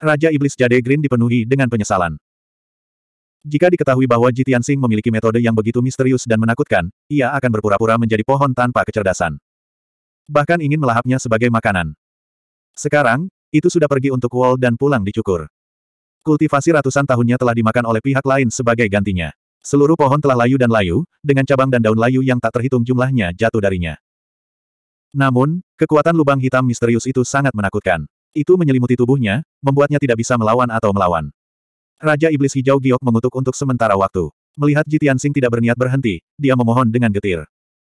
Raja Iblis Jade Green dipenuhi dengan penyesalan. Jika diketahui bahwa Jitian Sing memiliki metode yang begitu misterius dan menakutkan, ia akan berpura-pura menjadi pohon tanpa kecerdasan. Bahkan ingin melahapnya sebagai makanan. Sekarang, itu sudah pergi untuk Wall dan pulang dicukur. Kultivasi ratusan tahunnya telah dimakan oleh pihak lain sebagai gantinya. Seluruh pohon telah layu dan layu, dengan cabang dan daun layu yang tak terhitung jumlahnya jatuh darinya. Namun, kekuatan lubang hitam misterius itu sangat menakutkan. Itu menyelimuti tubuhnya, membuatnya tidak bisa melawan atau melawan. Raja Iblis Hijau Giok mengutuk untuk sementara waktu. Melihat Jitian Sing tidak berniat berhenti, dia memohon dengan getir.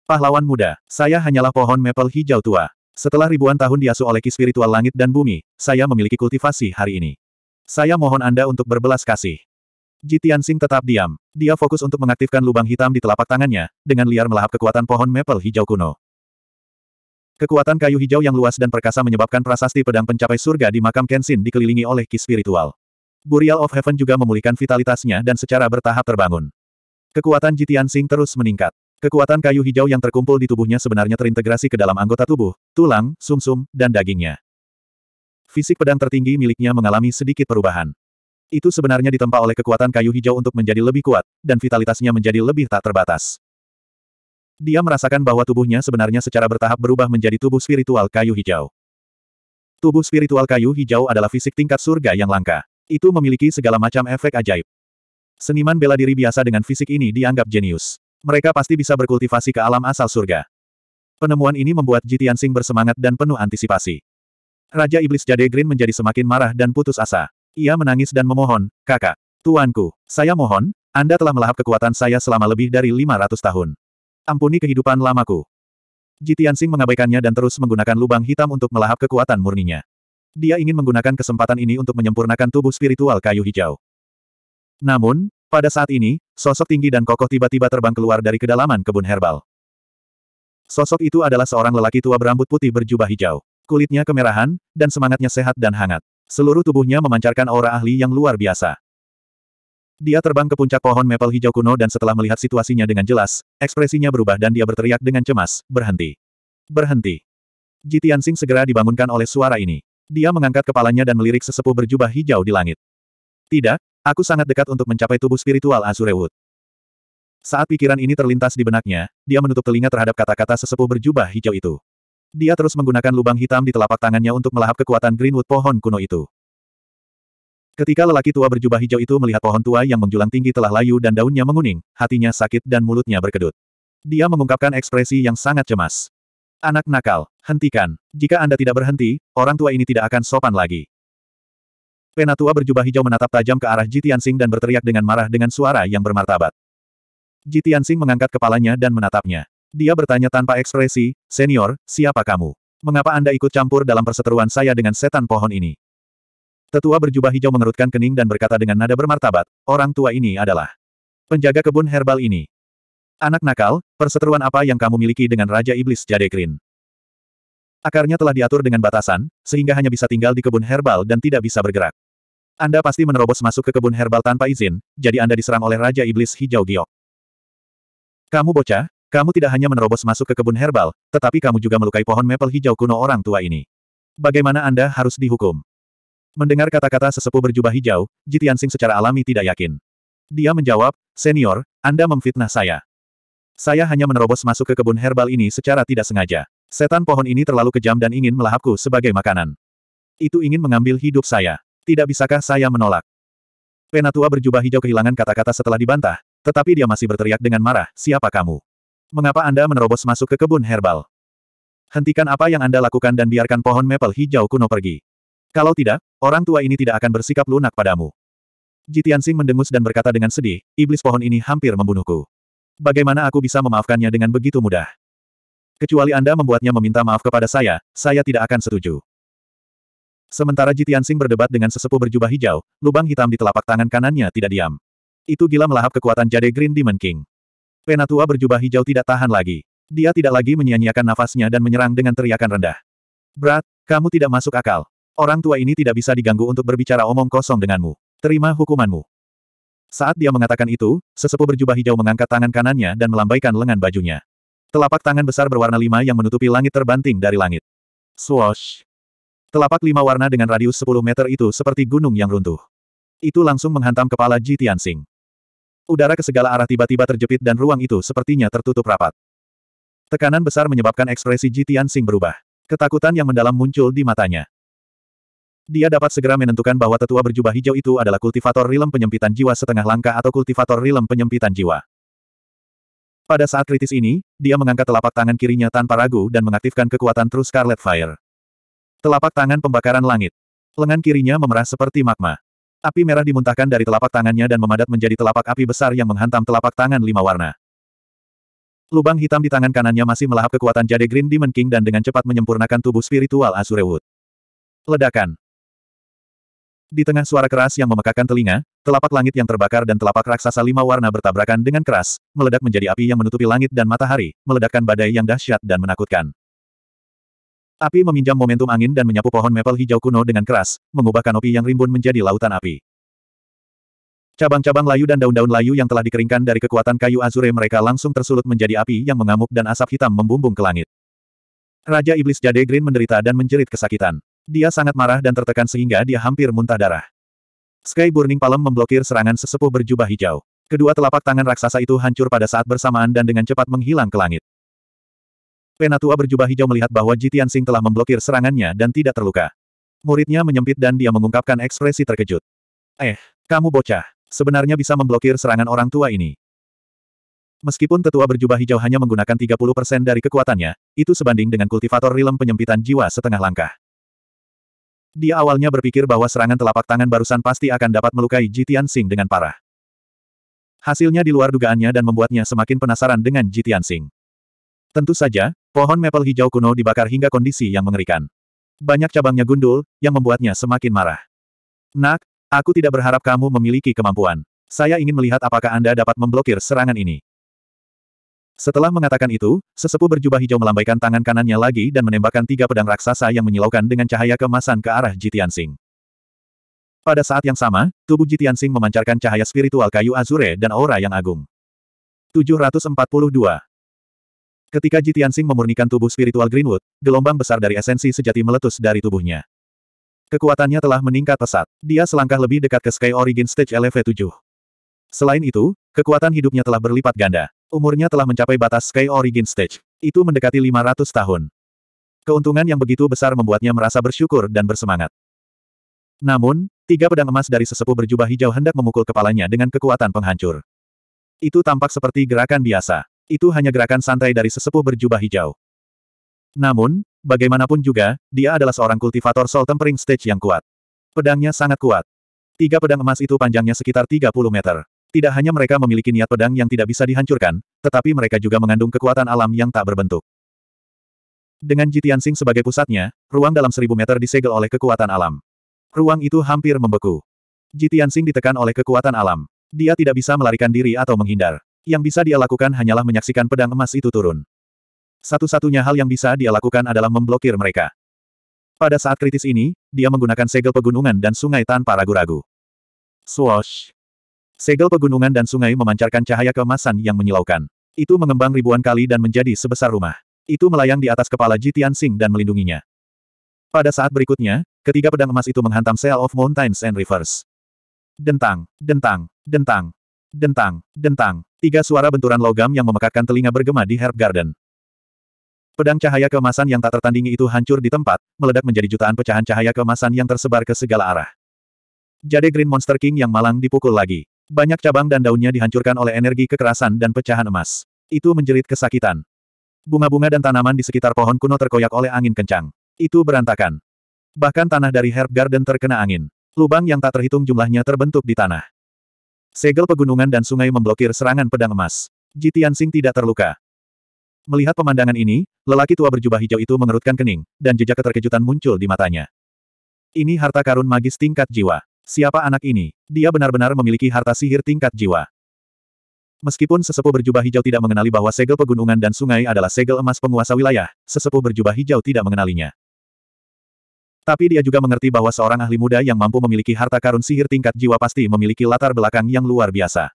Pahlawan muda, saya hanyalah pohon maple hijau tua. Setelah ribuan tahun diasuh oleh ki spiritual langit dan bumi, saya memiliki kultivasi hari ini. Saya mohon Anda untuk berbelas kasih. Jitian Sing tetap diam. Dia fokus untuk mengaktifkan lubang hitam di telapak tangannya, dengan liar melahap kekuatan pohon maple hijau kuno. Kekuatan kayu hijau yang luas dan perkasa menyebabkan prasasti pedang pencapai surga di makam Kenshin dikelilingi oleh ki spiritual. Burial of Heaven juga memulihkan vitalitasnya dan secara bertahap terbangun. Kekuatan Jitian Sing terus meningkat. Kekuatan kayu hijau yang terkumpul di tubuhnya sebenarnya terintegrasi ke dalam anggota tubuh, tulang, sumsum, -sum, dan dagingnya. Fisik pedang tertinggi miliknya mengalami sedikit perubahan. Itu sebenarnya ditempa oleh kekuatan kayu hijau untuk menjadi lebih kuat, dan vitalitasnya menjadi lebih tak terbatas. Dia merasakan bahwa tubuhnya sebenarnya secara bertahap berubah menjadi tubuh spiritual kayu hijau. Tubuh spiritual kayu hijau adalah fisik tingkat surga yang langka. Itu memiliki segala macam efek ajaib. Seniman bela diri biasa dengan fisik ini dianggap jenius. Mereka pasti bisa berkultivasi ke alam asal surga. Penemuan ini membuat Jitian Sing bersemangat dan penuh antisipasi. Raja Iblis Jade Green menjadi semakin marah dan putus asa. Ia menangis dan memohon, kakak, tuanku, saya mohon, Anda telah melahap kekuatan saya selama lebih dari 500 tahun. Ampuni kehidupan lamaku. Tianxing mengabaikannya dan terus menggunakan lubang hitam untuk melahap kekuatan murninya. Dia ingin menggunakan kesempatan ini untuk menyempurnakan tubuh spiritual kayu hijau. Namun, pada saat ini, sosok tinggi dan kokoh tiba-tiba terbang keluar dari kedalaman kebun herbal. Sosok itu adalah seorang lelaki tua berambut putih berjubah hijau. Kulitnya kemerahan, dan semangatnya sehat dan hangat. Seluruh tubuhnya memancarkan aura ahli yang luar biasa. Dia terbang ke puncak pohon maple hijau kuno dan setelah melihat situasinya dengan jelas, ekspresinya berubah dan dia berteriak dengan cemas, berhenti. Berhenti. Ji Tianxing segera dibangunkan oleh suara ini. Dia mengangkat kepalanya dan melirik sesepuh berjubah hijau di langit. Tidak, aku sangat dekat untuk mencapai tubuh spiritual Azure Saat pikiran ini terlintas di benaknya, dia menutup telinga terhadap kata-kata sesepuh berjubah hijau itu. Dia terus menggunakan lubang hitam di telapak tangannya untuk melahap kekuatan Greenwood pohon kuno itu. Ketika lelaki tua berjubah hijau itu melihat pohon tua yang menjulang tinggi telah layu dan daunnya menguning, hatinya sakit dan mulutnya berkedut. Dia mengungkapkan ekspresi yang sangat cemas. Anak nakal, hentikan. Jika Anda tidak berhenti, orang tua ini tidak akan sopan lagi. Penatua berjubah hijau menatap tajam ke arah Jitiansing dan berteriak dengan marah dengan suara yang bermartabat. Jitiansing mengangkat kepalanya dan menatapnya. Dia bertanya tanpa ekspresi, Senior, siapa kamu? Mengapa Anda ikut campur dalam perseteruan saya dengan setan pohon ini? Tetua berjubah hijau mengerutkan kening dan berkata dengan nada bermartabat, orang tua ini adalah penjaga kebun herbal ini. Anak nakal, perseteruan apa yang kamu miliki dengan Raja Iblis Jadekrin? Akarnya telah diatur dengan batasan, sehingga hanya bisa tinggal di kebun herbal dan tidak bisa bergerak. Anda pasti menerobos masuk ke kebun herbal tanpa izin, jadi Anda diserang oleh Raja Iblis Hijau Giok. Kamu bocah, kamu tidak hanya menerobos masuk ke kebun herbal, tetapi kamu juga melukai pohon maple hijau kuno orang tua ini. Bagaimana Anda harus dihukum? Mendengar kata-kata sesepuh berjubah hijau, Jitian Jitiansing secara alami tidak yakin. Dia menjawab, Senior, Anda memfitnah saya. Saya hanya menerobos masuk ke kebun herbal ini secara tidak sengaja. Setan pohon ini terlalu kejam dan ingin melahapku sebagai makanan. Itu ingin mengambil hidup saya. Tidak bisakah saya menolak? Penatua berjubah hijau kehilangan kata-kata setelah dibantah, tetapi dia masih berteriak dengan marah, siapa kamu? Mengapa Anda menerobos masuk ke kebun herbal? Hentikan apa yang Anda lakukan dan biarkan pohon maple hijau kuno pergi. Kalau tidak, orang tua ini tidak akan bersikap lunak padamu. Jitian Jitiansing mendengus dan berkata dengan sedih, iblis pohon ini hampir membunuhku. Bagaimana aku bisa memaafkannya dengan begitu mudah? Kecuali Anda membuatnya meminta maaf kepada saya, saya tidak akan setuju. Sementara Jitian Jitiansing berdebat dengan sesepuh berjubah hijau, lubang hitam di telapak tangan kanannya tidak diam. Itu gila melahap kekuatan jade Green Demon King. Penatua berjubah hijau tidak tahan lagi. Dia tidak lagi menyia-nyiakan nafasnya dan menyerang dengan teriakan rendah. Brat, kamu tidak masuk akal. Orang tua ini tidak bisa diganggu untuk berbicara omong kosong denganmu. Terima hukumanmu. Saat dia mengatakan itu, sesepuh berjubah hijau mengangkat tangan kanannya dan melambaikan lengan bajunya. Telapak tangan besar berwarna lima yang menutupi langit terbanting dari langit. Swoosh! Telapak lima warna dengan radius 10 meter itu seperti gunung yang runtuh. Itu langsung menghantam kepala Ji Tianxing. Udara ke segala arah tiba-tiba terjepit dan ruang itu sepertinya tertutup rapat. Tekanan besar menyebabkan ekspresi Ji Tianxing berubah. Ketakutan yang mendalam muncul di matanya. Dia dapat segera menentukan bahwa tetua berjubah hijau itu adalah kultivator rilem penyempitan jiwa setengah langkah atau kultivator rilem penyempitan jiwa. Pada saat kritis ini, dia mengangkat telapak tangan kirinya tanpa ragu dan mengaktifkan kekuatan True Scarlet Fire. Telapak tangan pembakaran langit. Lengan kirinya memerah seperti magma. Api merah dimuntahkan dari telapak tangannya dan memadat menjadi telapak api besar yang menghantam telapak tangan lima warna. Lubang hitam di tangan kanannya masih melahap kekuatan Jade Green Demon King dan dengan cepat menyempurnakan tubuh spiritual Azure Wood. Ledakan. Di tengah suara keras yang memekakan telinga, telapak langit yang terbakar dan telapak raksasa lima warna bertabrakan dengan keras, meledak menjadi api yang menutupi langit dan matahari, meledakkan badai yang dahsyat dan menakutkan. Api meminjam momentum angin dan menyapu pohon maple hijau kuno dengan keras, mengubah kanopi yang rimbun menjadi lautan api. Cabang-cabang layu dan daun-daun layu yang telah dikeringkan dari kekuatan kayu azure mereka langsung tersulut menjadi api yang mengamuk dan asap hitam membumbung ke langit. Raja Iblis Jade Green menderita dan menjerit kesakitan. Dia sangat marah dan tertekan sehingga dia hampir muntah darah. Sky Burning Palem memblokir serangan sesepuh berjubah hijau. Kedua telapak tangan raksasa itu hancur pada saat bersamaan dan dengan cepat menghilang ke langit. Penatua berjubah hijau melihat bahwa Jitian Sing telah memblokir serangannya dan tidak terluka. Muridnya menyempit dan dia mengungkapkan ekspresi terkejut. Eh, kamu bocah. Sebenarnya bisa memblokir serangan orang tua ini. Meskipun tetua berjubah hijau hanya menggunakan 30% dari kekuatannya, itu sebanding dengan kultivator rilem penyempitan jiwa setengah langkah. Dia awalnya berpikir bahwa serangan telapak tangan barusan pasti akan dapat melukai Jitian Sing dengan parah. Hasilnya di luar dugaannya dan membuatnya semakin penasaran dengan Jitian Sing. Tentu saja, pohon maple hijau kuno dibakar hingga kondisi yang mengerikan. Banyak cabangnya gundul, yang membuatnya semakin marah. Nak, aku tidak berharap kamu memiliki kemampuan. Saya ingin melihat apakah Anda dapat memblokir serangan ini. Setelah mengatakan itu, sesepuh berjubah hijau melambaikan tangan kanannya lagi dan menembakkan tiga pedang raksasa yang menyilaukan dengan cahaya kemasan ke arah Jitian Sing. Pada saat yang sama, tubuh Jitian Sing memancarkan cahaya spiritual kayu azure dan aura yang agung. 742. Ketika Jitian Sing memurnikan tubuh spiritual Greenwood, gelombang besar dari esensi sejati meletus dari tubuhnya. Kekuatannya telah meningkat pesat. Dia selangkah lebih dekat ke Sky Origin Stage LV7. Selain itu, kekuatan hidupnya telah berlipat ganda. Umurnya telah mencapai batas Sky Origin Stage. Itu mendekati 500 tahun. Keuntungan yang begitu besar membuatnya merasa bersyukur dan bersemangat. Namun, tiga pedang emas dari sesepuh berjubah hijau hendak memukul kepalanya dengan kekuatan penghancur. Itu tampak seperti gerakan biasa. Itu hanya gerakan santai dari sesepuh berjubah hijau. Namun, bagaimanapun juga, dia adalah seorang kultivator Soul Tempering Stage yang kuat. Pedangnya sangat kuat. Tiga pedang emas itu panjangnya sekitar 30 meter. Tidak hanya mereka memiliki niat pedang yang tidak bisa dihancurkan, tetapi mereka juga mengandung kekuatan alam yang tak berbentuk. Dengan Jitian Sing sebagai pusatnya, ruang dalam seribu meter disegel oleh kekuatan alam. Ruang itu hampir membeku. Jitian Sing ditekan oleh kekuatan alam. Dia tidak bisa melarikan diri atau menghindar. Yang bisa dia lakukan hanyalah menyaksikan pedang emas itu turun. Satu-satunya hal yang bisa dia lakukan adalah memblokir mereka. Pada saat kritis ini, dia menggunakan segel pegunungan dan sungai tanpa ragu-ragu. Swoosh! Segel pegunungan dan sungai memancarkan cahaya keemasan yang menyilaukan. Itu mengembang ribuan kali dan menjadi sebesar rumah. Itu melayang di atas kepala Jitian Sing dan melindunginya. Pada saat berikutnya, ketiga pedang emas itu menghantam Seal of Mountains and Rivers. Dentang, dentang, dentang, dentang, dentang. Tiga suara benturan logam yang memekakkan telinga bergema di Herb Garden. Pedang cahaya keemasan yang tak tertandingi itu hancur di tempat, meledak menjadi jutaan pecahan cahaya keemasan yang tersebar ke segala arah. Jade Green Monster King yang malang dipukul lagi. Banyak cabang dan daunnya dihancurkan oleh energi kekerasan dan pecahan emas. Itu menjerit kesakitan. Bunga-bunga dan tanaman di sekitar pohon kuno terkoyak oleh angin kencang. Itu berantakan. Bahkan tanah dari herb garden terkena angin. Lubang yang tak terhitung jumlahnya terbentuk di tanah. Segel pegunungan dan sungai memblokir serangan pedang emas. Jitian Sing tidak terluka. Melihat pemandangan ini, lelaki tua berjubah hijau itu mengerutkan kening, dan jejak keterkejutan muncul di matanya. Ini harta karun magis tingkat jiwa. Siapa anak ini? Dia benar-benar memiliki harta sihir tingkat jiwa. Meskipun sesepuh berjubah hijau tidak mengenali bahwa segel pegunungan dan sungai adalah segel emas penguasa wilayah, sesepuh berjubah hijau tidak mengenalinya. Tapi dia juga mengerti bahwa seorang ahli muda yang mampu memiliki harta karun sihir tingkat jiwa pasti memiliki latar belakang yang luar biasa.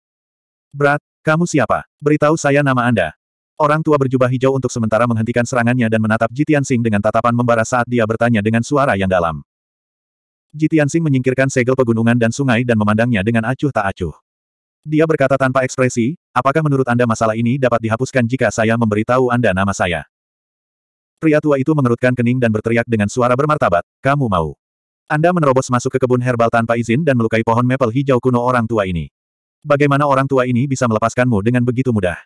Berat, kamu siapa? Beritahu saya nama Anda. Orang tua berjubah hijau untuk sementara menghentikan serangannya dan menatap Jitian Sing dengan tatapan membara saat dia bertanya dengan suara yang dalam. Jitiansing menyingkirkan segel pegunungan dan sungai dan memandangnya dengan acuh tak acuh. Dia berkata tanpa ekspresi, apakah menurut Anda masalah ini dapat dihapuskan jika saya memberitahu Anda nama saya? Pria tua itu mengerutkan kening dan berteriak dengan suara bermartabat, kamu mau. Anda menerobos masuk ke kebun herbal tanpa izin dan melukai pohon maple hijau kuno orang tua ini. Bagaimana orang tua ini bisa melepaskanmu dengan begitu mudah?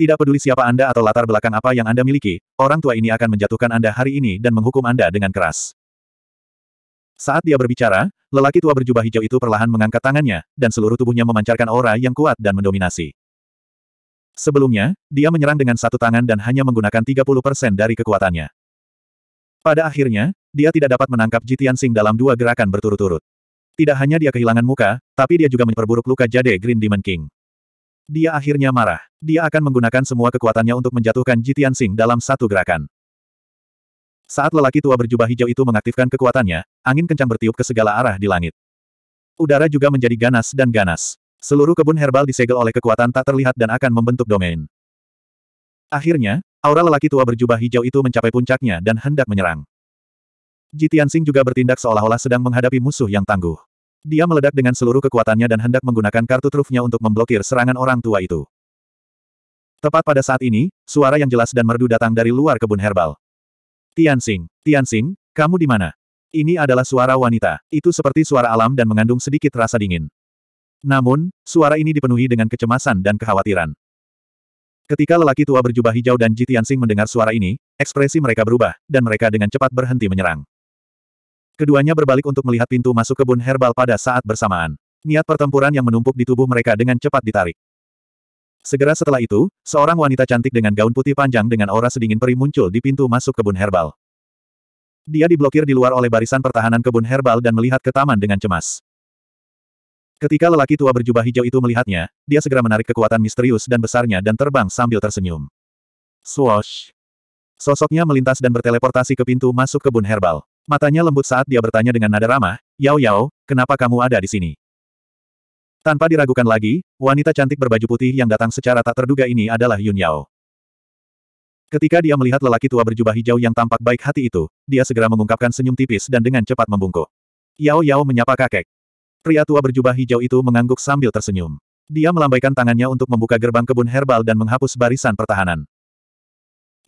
Tidak peduli siapa Anda atau latar belakang apa yang Anda miliki, orang tua ini akan menjatuhkan Anda hari ini dan menghukum Anda dengan keras. Saat dia berbicara, lelaki tua berjubah hijau itu perlahan mengangkat tangannya, dan seluruh tubuhnya memancarkan aura yang kuat dan mendominasi. Sebelumnya, dia menyerang dengan satu tangan dan hanya menggunakan 30% dari kekuatannya. Pada akhirnya, dia tidak dapat menangkap Jitian Sing dalam dua gerakan berturut-turut. Tidak hanya dia kehilangan muka, tapi dia juga memperburuk luka jade Green Demon King. Dia akhirnya marah. Dia akan menggunakan semua kekuatannya untuk menjatuhkan Jitian Sing dalam satu gerakan. Saat lelaki tua berjubah hijau itu mengaktifkan kekuatannya, angin kencang bertiup ke segala arah di langit. Udara juga menjadi ganas dan ganas. Seluruh kebun herbal disegel oleh kekuatan tak terlihat dan akan membentuk domain. Akhirnya, aura lelaki tua berjubah hijau itu mencapai puncaknya dan hendak menyerang. Jitian Sing juga bertindak seolah-olah sedang menghadapi musuh yang tangguh. Dia meledak dengan seluruh kekuatannya dan hendak menggunakan kartu trufnya untuk memblokir serangan orang tua itu. Tepat pada saat ini, suara yang jelas dan merdu datang dari luar kebun herbal. Tianxing, Tianxing, kamu di mana? Ini adalah suara wanita, itu seperti suara alam dan mengandung sedikit rasa dingin. Namun, suara ini dipenuhi dengan kecemasan dan kekhawatiran. Ketika lelaki tua berjubah hijau dan Ji Tianxing mendengar suara ini, ekspresi mereka berubah, dan mereka dengan cepat berhenti menyerang. Keduanya berbalik untuk melihat pintu masuk kebun herbal pada saat bersamaan. Niat pertempuran yang menumpuk di tubuh mereka dengan cepat ditarik. Segera setelah itu, seorang wanita cantik dengan gaun putih panjang dengan aura sedingin peri muncul di pintu masuk kebun herbal. Dia diblokir di luar oleh barisan pertahanan kebun herbal dan melihat ke taman dengan cemas. Ketika lelaki tua berjubah hijau itu melihatnya, dia segera menarik kekuatan misterius dan besarnya dan terbang sambil tersenyum. Swoosh! Sosoknya melintas dan berteleportasi ke pintu masuk kebun herbal. Matanya lembut saat dia bertanya dengan nada ramah, Yao Yao, kenapa kamu ada di sini? Tanpa diragukan lagi, wanita cantik berbaju putih yang datang secara tak terduga ini adalah Yun Yao. Ketika dia melihat lelaki tua berjubah hijau yang tampak baik hati itu, dia segera mengungkapkan senyum tipis dan dengan cepat membungkuk. Yao Yao menyapa kakek. Pria tua berjubah hijau itu mengangguk sambil tersenyum. Dia melambaikan tangannya untuk membuka gerbang kebun herbal dan menghapus barisan pertahanan.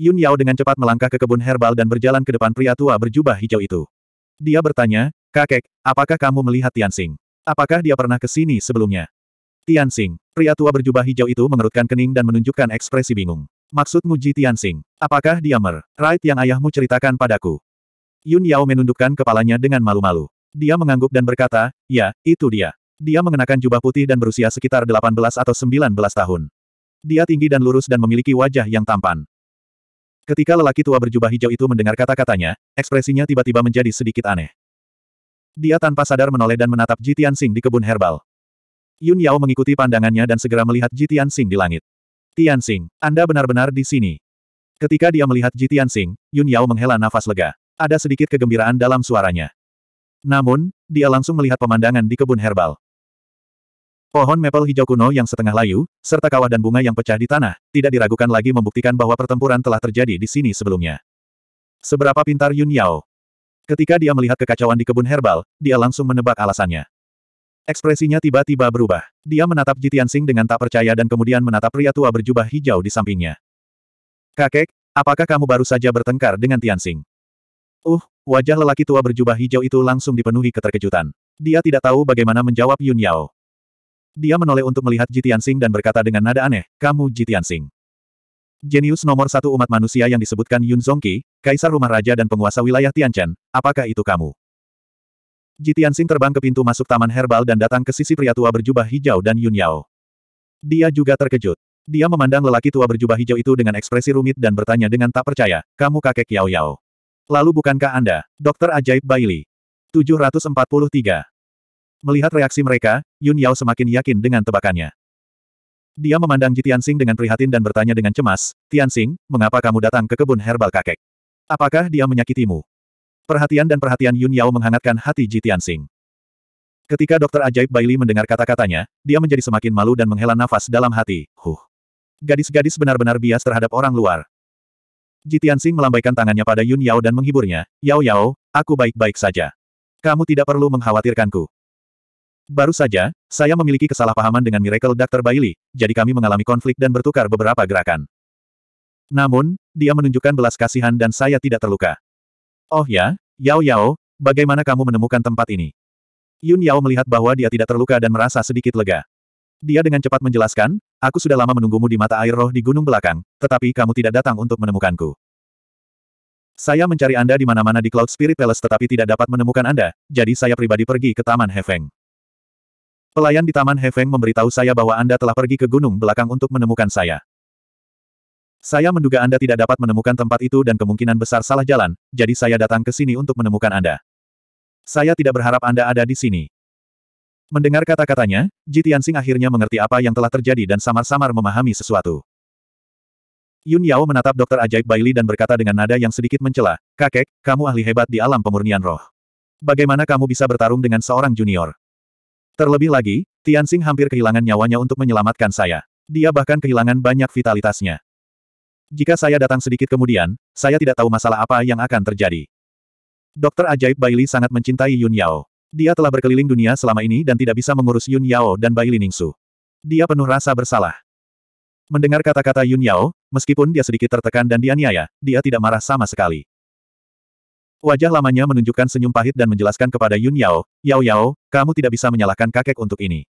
Yun Yao dengan cepat melangkah ke kebun herbal dan berjalan ke depan pria tua berjubah hijau itu. Dia bertanya, Kakek, apakah kamu melihat Tianxing? Apakah dia pernah ke sini sebelumnya? Tianxing, pria tua berjubah hijau itu mengerutkan kening dan menunjukkan ekspresi bingung. Maksudmu Ji Tianxing, apakah dia Mer, right yang ayahmu ceritakan padaku? Yun Yao menundukkan kepalanya dengan malu-malu. Dia mengangguk dan berkata, ya, itu dia. Dia mengenakan jubah putih dan berusia sekitar 18 atau 19 tahun. Dia tinggi dan lurus dan memiliki wajah yang tampan. Ketika lelaki tua berjubah hijau itu mendengar kata-katanya, ekspresinya tiba-tiba menjadi sedikit aneh. Dia tanpa sadar menoleh dan menatap Jitian Sing di kebun herbal. Yun Yao mengikuti pandangannya dan segera melihat Jitian Sing di langit. Tian Sing, Anda benar-benar di sini. Ketika dia melihat Jitian Sing, Yun Yao menghela nafas lega. Ada sedikit kegembiraan dalam suaranya. Namun, dia langsung melihat pemandangan di kebun herbal. Pohon mepel hijau kuno yang setengah layu, serta kawah dan bunga yang pecah di tanah, tidak diragukan lagi membuktikan bahwa pertempuran telah terjadi di sini sebelumnya. Seberapa pintar Yun Yao? Ketika dia melihat kekacauan di kebun herbal, dia langsung menebak alasannya. Ekspresinya tiba-tiba berubah. Dia menatap Jitian Sing dengan tak percaya dan kemudian menatap pria tua berjubah hijau di sampingnya. Kakek, apakah kamu baru saja bertengkar dengan Tian Sing? Uh, wajah lelaki tua berjubah hijau itu langsung dipenuhi keterkejutan. Dia tidak tahu bagaimana menjawab Yun Yao. Dia menoleh untuk melihat Jitian Sing dan berkata dengan nada aneh, kamu Jitian Sing. Jenius nomor satu umat manusia yang disebutkan Yun Zongqi, kaisar rumah raja dan penguasa wilayah Tianchen, apakah itu kamu? Jitiansing terbang ke pintu masuk taman herbal dan datang ke sisi pria tua berjubah hijau dan Yun Yao. Dia juga terkejut. Dia memandang lelaki tua berjubah hijau itu dengan ekspresi rumit dan bertanya dengan tak percaya, kamu kakek Yao Yao. Lalu bukankah Anda, Dokter Ajaib Bailey? 743. Melihat reaksi mereka, Yun Yao semakin yakin dengan tebakannya. Dia memandang Ji Tianxing dengan prihatin dan bertanya dengan cemas, Tianxing, mengapa kamu datang ke kebun herbal kakek? Apakah dia menyakitimu? Perhatian dan perhatian Yun Yao menghangatkan hati Ji Tianxing. Ketika dokter ajaib Bailey mendengar kata-katanya, dia menjadi semakin malu dan menghela nafas dalam hati, huh. Gadis-gadis benar-benar bias terhadap orang luar. Ji Tianxing melambaikan tangannya pada Yun Yao dan menghiburnya, Yao Yao, aku baik-baik saja. Kamu tidak perlu mengkhawatirkanku. Baru saja, saya memiliki kesalahpahaman dengan Miracle Dr. Bailey, jadi kami mengalami konflik dan bertukar beberapa gerakan. Namun, dia menunjukkan belas kasihan dan saya tidak terluka. Oh ya, Yao Yao, bagaimana kamu menemukan tempat ini? Yun Yao melihat bahwa dia tidak terluka dan merasa sedikit lega. Dia dengan cepat menjelaskan, aku sudah lama menunggumu di mata air roh di gunung belakang, tetapi kamu tidak datang untuk menemukanku. Saya mencari Anda di mana-mana di Cloud Spirit Palace tetapi tidak dapat menemukan Anda, jadi saya pribadi pergi ke Taman Hefeng. Pelayan di Taman Hefeng memberitahu saya bahwa Anda telah pergi ke gunung belakang untuk menemukan saya. Saya menduga Anda tidak dapat menemukan tempat itu dan kemungkinan besar salah jalan, jadi saya datang ke sini untuk menemukan Anda. Saya tidak berharap Anda ada di sini. Mendengar kata-katanya, Ji Tianxing akhirnya mengerti apa yang telah terjadi dan samar-samar memahami sesuatu. Yun Yao menatap dokter ajaib Bailey dan berkata dengan nada yang sedikit mencela, Kakek, kamu ahli hebat di alam pemurnian roh. Bagaimana kamu bisa bertarung dengan seorang junior? Terlebih lagi, Tianxing hampir kehilangan nyawanya untuk menyelamatkan saya. Dia bahkan kehilangan banyak vitalitasnya. Jika saya datang sedikit kemudian, saya tidak tahu masalah apa yang akan terjadi. Dokter ajaib Baili sangat mencintai Yun Yao. Dia telah berkeliling dunia selama ini dan tidak bisa mengurus Yun Yao dan Baili Ningsu. Dia penuh rasa bersalah. Mendengar kata-kata Yun Yao, meskipun dia sedikit tertekan dan dianiaya, dia tidak marah sama sekali. Wajah lamanya menunjukkan senyum pahit dan menjelaskan kepada Yun Yao, Yao Yao, kamu tidak bisa menyalahkan kakek untuk ini.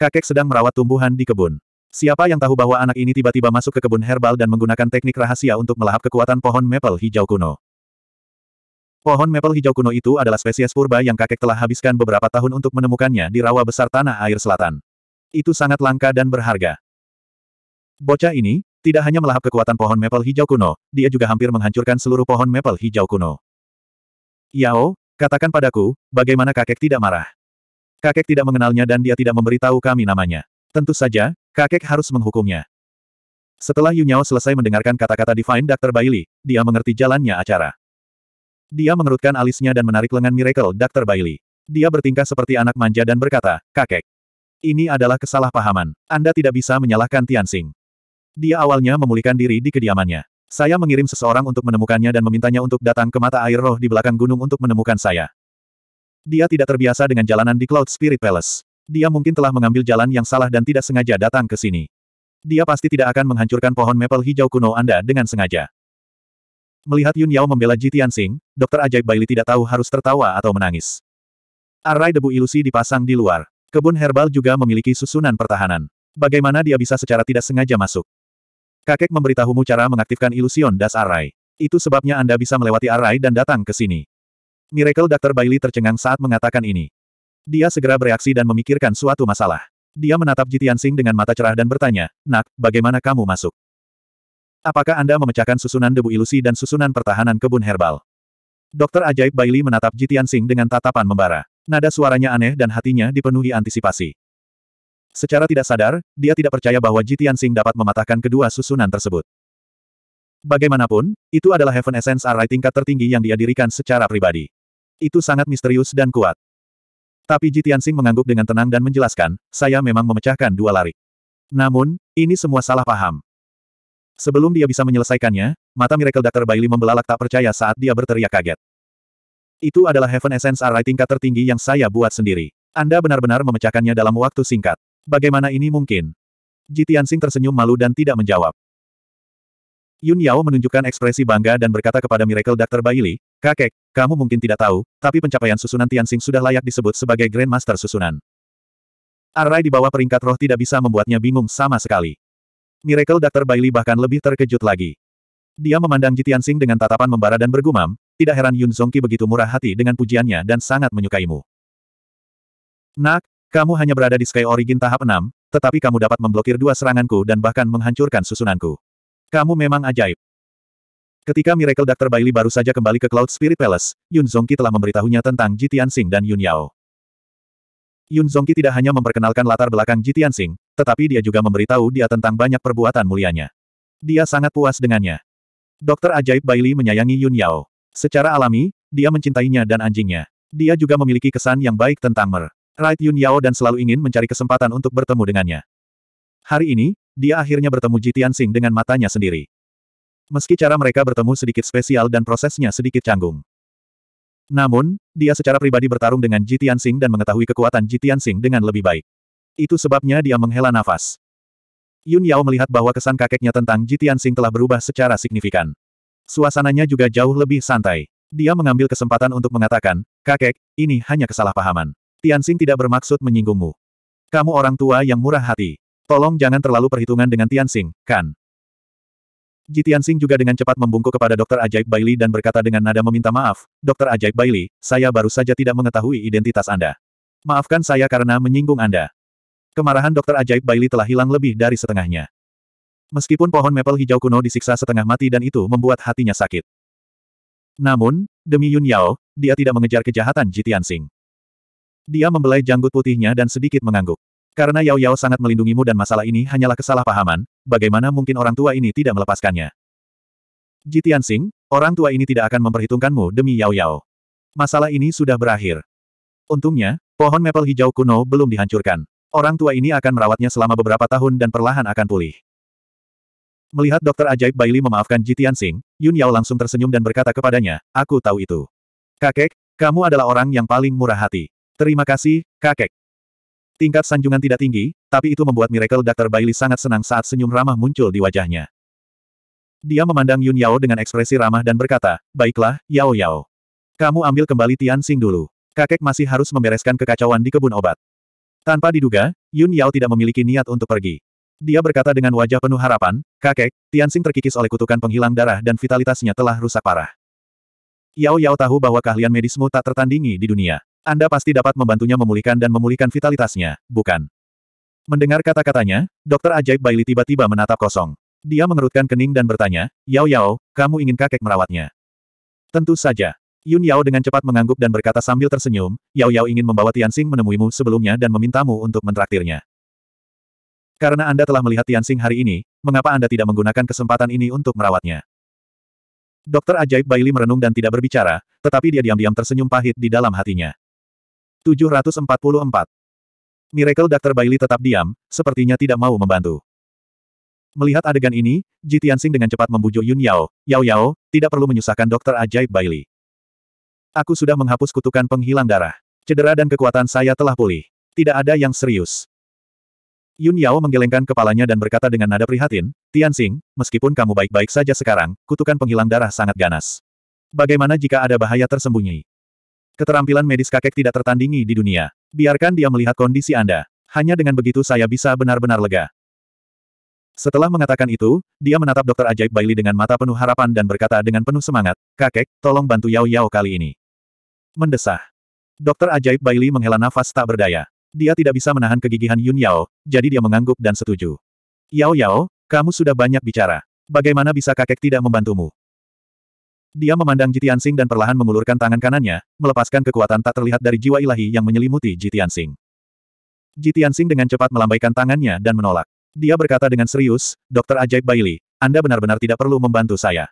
Kakek sedang merawat tumbuhan di kebun. Siapa yang tahu bahwa anak ini tiba-tiba masuk ke kebun herbal dan menggunakan teknik rahasia untuk melahap kekuatan pohon maple hijau kuno. Pohon maple hijau kuno itu adalah spesies purba yang kakek telah habiskan beberapa tahun untuk menemukannya di rawa besar tanah air selatan. Itu sangat langka dan berharga. Bocah ini, tidak hanya melahap kekuatan pohon maple hijau kuno, dia juga hampir menghancurkan seluruh pohon maple hijau kuno. Yao, katakan padaku, bagaimana kakek tidak marah? Kakek tidak mengenalnya dan dia tidak memberitahu kami namanya. Tentu saja, kakek harus menghukumnya. Setelah Yu selesai mendengarkan kata-kata Divine Dr. Bailey, dia mengerti jalannya acara. Dia mengerutkan alisnya dan menarik lengan Miracle Dr. Bailey. Dia bertingkah seperti anak manja dan berkata, kakek. Ini adalah kesalahpahaman. Anda tidak bisa menyalahkan Tianxing. Dia awalnya memulihkan diri di kediamannya. Saya mengirim seseorang untuk menemukannya dan memintanya untuk datang ke mata air roh di belakang gunung untuk menemukan saya. Dia tidak terbiasa dengan jalanan di Cloud Spirit Palace. Dia mungkin telah mengambil jalan yang salah dan tidak sengaja datang ke sini. Dia pasti tidak akan menghancurkan pohon maple hijau kuno Anda dengan sengaja. Melihat Yun Yao membela Ji Tianxing, Dokter Ajaib Bailey tidak tahu harus tertawa atau menangis. Arai debu ilusi dipasang di luar. Kebun herbal juga memiliki susunan pertahanan. Bagaimana dia bisa secara tidak sengaja masuk? Kakek memberitahumu cara mengaktifkan ilusion das arai. Itu sebabnya Anda bisa melewati arai dan datang ke sini. Miracle Dr. Bailey tercengang saat mengatakan ini. Dia segera bereaksi dan memikirkan suatu masalah. Dia menatap Jitian Singh dengan mata cerah dan bertanya, Nak, bagaimana kamu masuk? Apakah Anda memecahkan susunan debu ilusi dan susunan pertahanan kebun herbal? Dokter ajaib Bailey menatap Jitian Singh dengan tatapan membara. Nada suaranya aneh dan hatinya dipenuhi antisipasi. Secara tidak sadar, dia tidak percaya bahwa Ji Tianxing dapat mematahkan kedua susunan tersebut. Bagaimanapun, itu adalah Heaven Essence Array tingkat tertinggi yang dia dirikan secara pribadi. Itu sangat misterius dan kuat. Tapi Ji Tianxing mengangguk dengan tenang dan menjelaskan, saya memang memecahkan dua lari. Namun, ini semua salah paham. Sebelum dia bisa menyelesaikannya, mata Miracle Dr. Bailey membelalak tak percaya saat dia berteriak kaget. Itu adalah Heaven Essence Array tingkat tertinggi yang saya buat sendiri. Anda benar-benar memecahkannya dalam waktu singkat. Bagaimana ini mungkin? Ji tersenyum malu dan tidak menjawab. Yun Yao menunjukkan ekspresi bangga dan berkata kepada Miracle Dr. Bailey, Kakek, kamu mungkin tidak tahu, tapi pencapaian susunan Tianxing sudah layak disebut sebagai Grandmaster susunan. Arai di bawah peringkat roh tidak bisa membuatnya bingung sama sekali. Miracle Dr. Bailey bahkan lebih terkejut lagi. Dia memandang Ji dengan tatapan membara dan bergumam, tidak heran Yun Zongqi begitu murah hati dengan pujiannya dan sangat menyukaimu. Nak, kamu hanya berada di Sky Origin tahap 6, tetapi kamu dapat memblokir dua seranganku dan bahkan menghancurkan susunanku. Kamu memang ajaib. Ketika Miracle Doctor Bailey baru saja kembali ke Cloud Spirit Palace, Yun Zongqi telah memberitahunya tentang Ji Tianxing dan Yun Yao. Yun Zongqi tidak hanya memperkenalkan latar belakang Ji Tianxing, tetapi dia juga memberitahu dia tentang banyak perbuatan mulianya. Dia sangat puas dengannya. Dokter ajaib Bailey menyayangi Yun Yao. Secara alami, dia mencintainya dan anjingnya. Dia juga memiliki kesan yang baik tentang Mer. Rai Yun Yao dan selalu ingin mencari kesempatan untuk bertemu dengannya. Hari ini, dia akhirnya bertemu Ji Tianxing dengan matanya sendiri. Meski cara mereka bertemu sedikit spesial dan prosesnya sedikit canggung. Namun, dia secara pribadi bertarung dengan Ji Tianxing dan mengetahui kekuatan Ji Tianxing dengan lebih baik. Itu sebabnya dia menghela nafas. Yun Yao melihat bahwa kesan kakeknya tentang Ji Tianxing telah berubah secara signifikan. Suasananya juga jauh lebih santai. Dia mengambil kesempatan untuk mengatakan, kakek, ini hanya kesalahpahaman. Tianxing tidak bermaksud menyinggungmu. Kamu orang tua yang murah hati. Tolong jangan terlalu perhitungan dengan Tianxing, kan? Ji Tianxing juga dengan cepat membungkuk kepada Dokter Ajaib Bailey dan berkata dengan nada meminta maaf, Dokter Ajaib Bailey, saya baru saja tidak mengetahui identitas Anda. Maafkan saya karena menyinggung Anda. Kemarahan Dokter Ajaib Bailey telah hilang lebih dari setengahnya. Meskipun pohon maple hijau kuno disiksa setengah mati dan itu membuat hatinya sakit. Namun, demi Yun Yao, dia tidak mengejar kejahatan Ji Tianxing. Dia membelai janggut putihnya dan sedikit mengangguk. Karena Yao Yao sangat melindungimu dan masalah ini hanyalah kesalahpahaman, bagaimana mungkin orang tua ini tidak melepaskannya? Jitian Sing, orang tua ini tidak akan memperhitungkanmu demi Yao Yao. Masalah ini sudah berakhir. Untungnya, pohon maple hijau kuno belum dihancurkan. Orang tua ini akan merawatnya selama beberapa tahun dan perlahan akan pulih. Melihat dokter ajaib Bailey memaafkan Jitian Sing, Yun Yao langsung tersenyum dan berkata kepadanya, aku tahu itu. Kakek, kamu adalah orang yang paling murah hati. Terima kasih, kakek. Tingkat sanjungan tidak tinggi, tapi itu membuat Miracle Dr. Bailey sangat senang saat senyum ramah muncul di wajahnya. Dia memandang Yun Yao dengan ekspresi ramah dan berkata, Baiklah, Yao Yao. Kamu ambil kembali Tian Xing dulu. Kakek masih harus membereskan kekacauan di kebun obat. Tanpa diduga, Yun Yao tidak memiliki niat untuk pergi. Dia berkata dengan wajah penuh harapan, Kakek, Tian Xing terkikis oleh kutukan penghilang darah dan vitalitasnya telah rusak parah. Yao Yao tahu bahwa keahlian medismu tak tertandingi di dunia. Anda pasti dapat membantunya memulihkan dan memulihkan vitalitasnya, bukan? Mendengar kata-katanya, dokter ajaib Bailey tiba-tiba menatap kosong. Dia mengerutkan kening dan bertanya, Yao Yao, kamu ingin kakek merawatnya? Tentu saja. Yun Yao dengan cepat mengangguk dan berkata sambil tersenyum, Yao Yao ingin membawa Tianxing menemuimu sebelumnya dan memintamu untuk mentraktirnya. Karena Anda telah melihat Tianxing hari ini, mengapa Anda tidak menggunakan kesempatan ini untuk merawatnya? Dokter ajaib Bailey merenung dan tidak berbicara, tetapi dia diam-diam tersenyum pahit di dalam hatinya. 744. Miracle Dr. Bailey tetap diam, sepertinya tidak mau membantu. Melihat adegan ini, Ji Tianxing dengan cepat membujuk Yun Yao, Yao Yao, tidak perlu menyusahkan dokter ajaib Bailey. Aku sudah menghapus kutukan penghilang darah. Cedera dan kekuatan saya telah pulih. Tidak ada yang serius. Yun Yao menggelengkan kepalanya dan berkata dengan nada prihatin, Tianxing, meskipun kamu baik-baik saja sekarang, kutukan penghilang darah sangat ganas. Bagaimana jika ada bahaya tersembunyi? Keterampilan medis kakek tidak tertandingi di dunia. Biarkan dia melihat kondisi Anda. Hanya dengan begitu saya bisa benar-benar lega. Setelah mengatakan itu, dia menatap dokter ajaib Bailey dengan mata penuh harapan dan berkata dengan penuh semangat, Kakek, tolong bantu Yao Yao kali ini. Mendesah. Dokter ajaib Bailey menghela nafas tak berdaya. Dia tidak bisa menahan kegigihan Yun Yao, jadi dia mengangguk dan setuju. Yao Yao, kamu sudah banyak bicara. Bagaimana bisa kakek tidak membantumu? Dia memandang Jitian Jitiansing dan perlahan mengulurkan tangan kanannya, melepaskan kekuatan tak terlihat dari jiwa ilahi yang menyelimuti Jitian Jitian Jitiansing dengan cepat melambaikan tangannya dan menolak. Dia berkata dengan serius, Dokter Ajaib Bailey, Anda benar-benar tidak perlu membantu saya.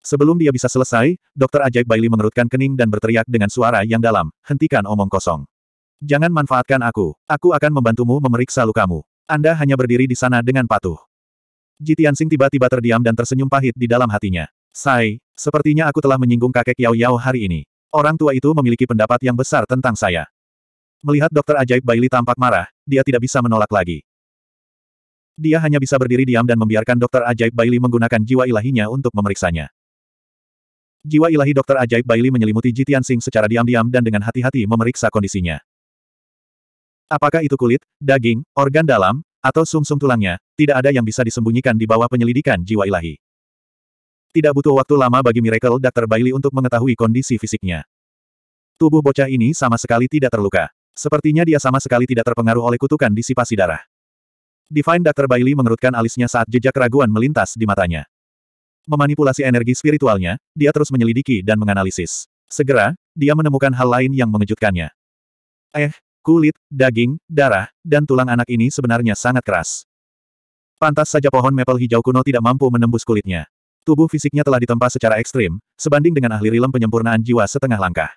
Sebelum dia bisa selesai, Dokter Ajaib Bailey mengerutkan kening dan berteriak dengan suara yang dalam, hentikan omong kosong. Jangan manfaatkan aku, aku akan membantumu memeriksa lukamu. Anda hanya berdiri di sana dengan patuh. Jitian Jitiansing tiba-tiba terdiam dan tersenyum pahit di dalam hatinya. Sai, sepertinya aku telah menyinggung kakek Yao Yao hari ini. Orang tua itu memiliki pendapat yang besar tentang saya. Melihat dokter ajaib Bailey tampak marah, dia tidak bisa menolak lagi. Dia hanya bisa berdiri diam dan membiarkan dokter ajaib Bailey menggunakan jiwa ilahinya untuk memeriksanya. Jiwa ilahi dokter ajaib Bailey menyelimuti Jitian Sing secara diam-diam dan dengan hati-hati memeriksa kondisinya. Apakah itu kulit, daging, organ dalam, atau sumsum -sum tulangnya, tidak ada yang bisa disembunyikan di bawah penyelidikan jiwa ilahi. Tidak butuh waktu lama bagi Miracle Dr. Bailey untuk mengetahui kondisi fisiknya. Tubuh bocah ini sama sekali tidak terluka. Sepertinya dia sama sekali tidak terpengaruh oleh kutukan disipasi darah. Divine Dr. Bailey mengerutkan alisnya saat jejak keraguan melintas di matanya. Memanipulasi energi spiritualnya, dia terus menyelidiki dan menganalisis. Segera, dia menemukan hal lain yang mengejutkannya. Eh, kulit, daging, darah, dan tulang anak ini sebenarnya sangat keras. Pantas saja pohon maple hijau kuno tidak mampu menembus kulitnya. Tubuh fisiknya telah ditempa secara ekstrim, sebanding dengan ahli rilem penyempurnaan jiwa setengah langkah.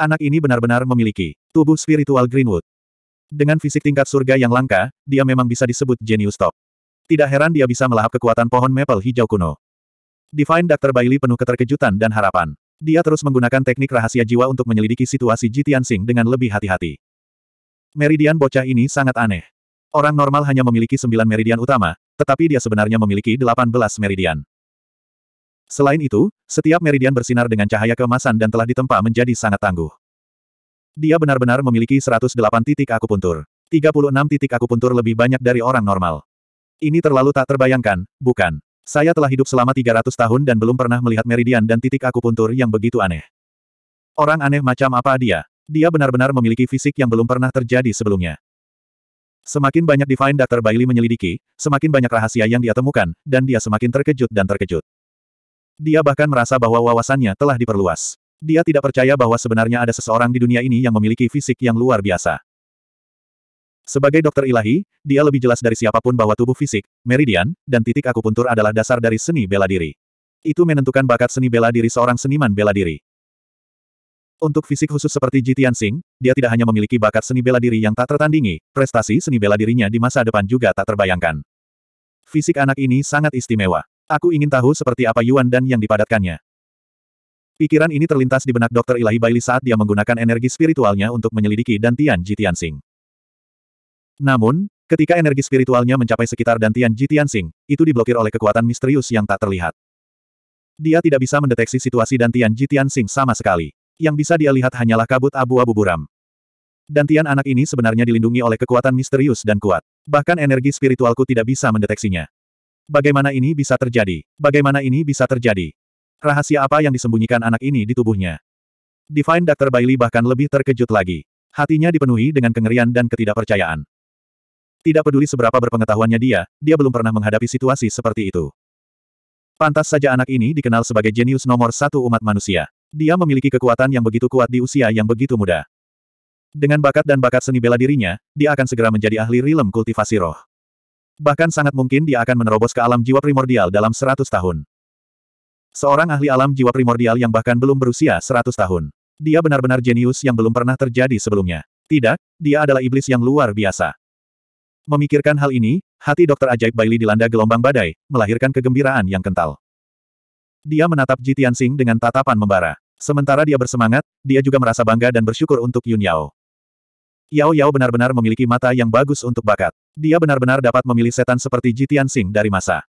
Anak ini benar-benar memiliki tubuh spiritual Greenwood. Dengan fisik tingkat surga yang langka, dia memang bisa disebut genius top. Tidak heran dia bisa melahap kekuatan pohon maple hijau kuno. Divine Dr. Bailey penuh keterkejutan dan harapan. Dia terus menggunakan teknik rahasia jiwa untuk menyelidiki situasi Jitian Sing dengan lebih hati-hati. Meridian bocah ini sangat aneh. Orang normal hanya memiliki sembilan meridian utama, tetapi dia sebenarnya memiliki delapan belas meridian. Selain itu, setiap meridian bersinar dengan cahaya keemasan dan telah ditempa menjadi sangat tangguh. Dia benar-benar memiliki 108 titik akupuntur. 36 titik akupuntur lebih banyak dari orang normal. Ini terlalu tak terbayangkan, bukan? Saya telah hidup selama 300 tahun dan belum pernah melihat meridian dan titik akupuntur yang begitu aneh. Orang aneh macam apa dia? Dia benar-benar memiliki fisik yang belum pernah terjadi sebelumnya. Semakin banyak Divine Dr. Bailey menyelidiki, semakin banyak rahasia yang dia temukan, dan dia semakin terkejut dan terkejut. Dia bahkan merasa bahwa wawasannya telah diperluas. Dia tidak percaya bahwa sebenarnya ada seseorang di dunia ini yang memiliki fisik yang luar biasa. Sebagai dokter ilahi, dia lebih jelas dari siapapun bahwa tubuh fisik, meridian, dan titik akupuntur adalah dasar dari seni bela diri. Itu menentukan bakat seni bela diri seorang seniman bela diri. Untuk fisik khusus seperti Jitian Singh, dia tidak hanya memiliki bakat seni bela diri yang tak tertandingi, prestasi seni bela dirinya di masa depan juga tak terbayangkan. Fisik anak ini sangat istimewa. Aku ingin tahu seperti apa Yuan dan yang dipadatkannya. Pikiran ini terlintas di benak Dokter Ilahi Bailey saat dia menggunakan energi spiritualnya untuk menyelidiki dan Tian Jitiansing. Namun, ketika energi spiritualnya mencapai sekitar dan Tian Jitiansing, itu diblokir oleh kekuatan misterius yang tak terlihat. Dia tidak bisa mendeteksi situasi dan Tian Jitiansing sama sekali. Yang bisa dia lihat hanyalah kabut abu-abu buram. Dantian anak ini sebenarnya dilindungi oleh kekuatan misterius dan kuat. Bahkan energi spiritualku tidak bisa mendeteksinya. Bagaimana ini bisa terjadi? Bagaimana ini bisa terjadi? Rahasia apa yang disembunyikan anak ini di tubuhnya? Divine Dr. Bailey bahkan lebih terkejut lagi. Hatinya dipenuhi dengan kengerian dan ketidakpercayaan. Tidak peduli seberapa berpengetahuannya dia, dia belum pernah menghadapi situasi seperti itu. Pantas saja anak ini dikenal sebagai jenius nomor satu umat manusia. Dia memiliki kekuatan yang begitu kuat di usia yang begitu muda. Dengan bakat dan bakat seni bela dirinya, dia akan segera menjadi ahli rilem kultivasi roh. Bahkan sangat mungkin dia akan menerobos ke alam jiwa primordial dalam seratus tahun. Seorang ahli alam jiwa primordial yang bahkan belum berusia seratus tahun. Dia benar-benar jenius yang belum pernah terjadi sebelumnya. Tidak, dia adalah iblis yang luar biasa. Memikirkan hal ini, hati dokter ajaib Bailey dilanda gelombang badai, melahirkan kegembiraan yang kental. Dia menatap Ji Tianxing dengan tatapan membara. Sementara dia bersemangat, dia juga merasa bangga dan bersyukur untuk Yun Yao. Yao Yao benar-benar memiliki mata yang bagus untuk bakat. Dia benar-benar dapat memilih setan seperti Jitian Sing dari masa.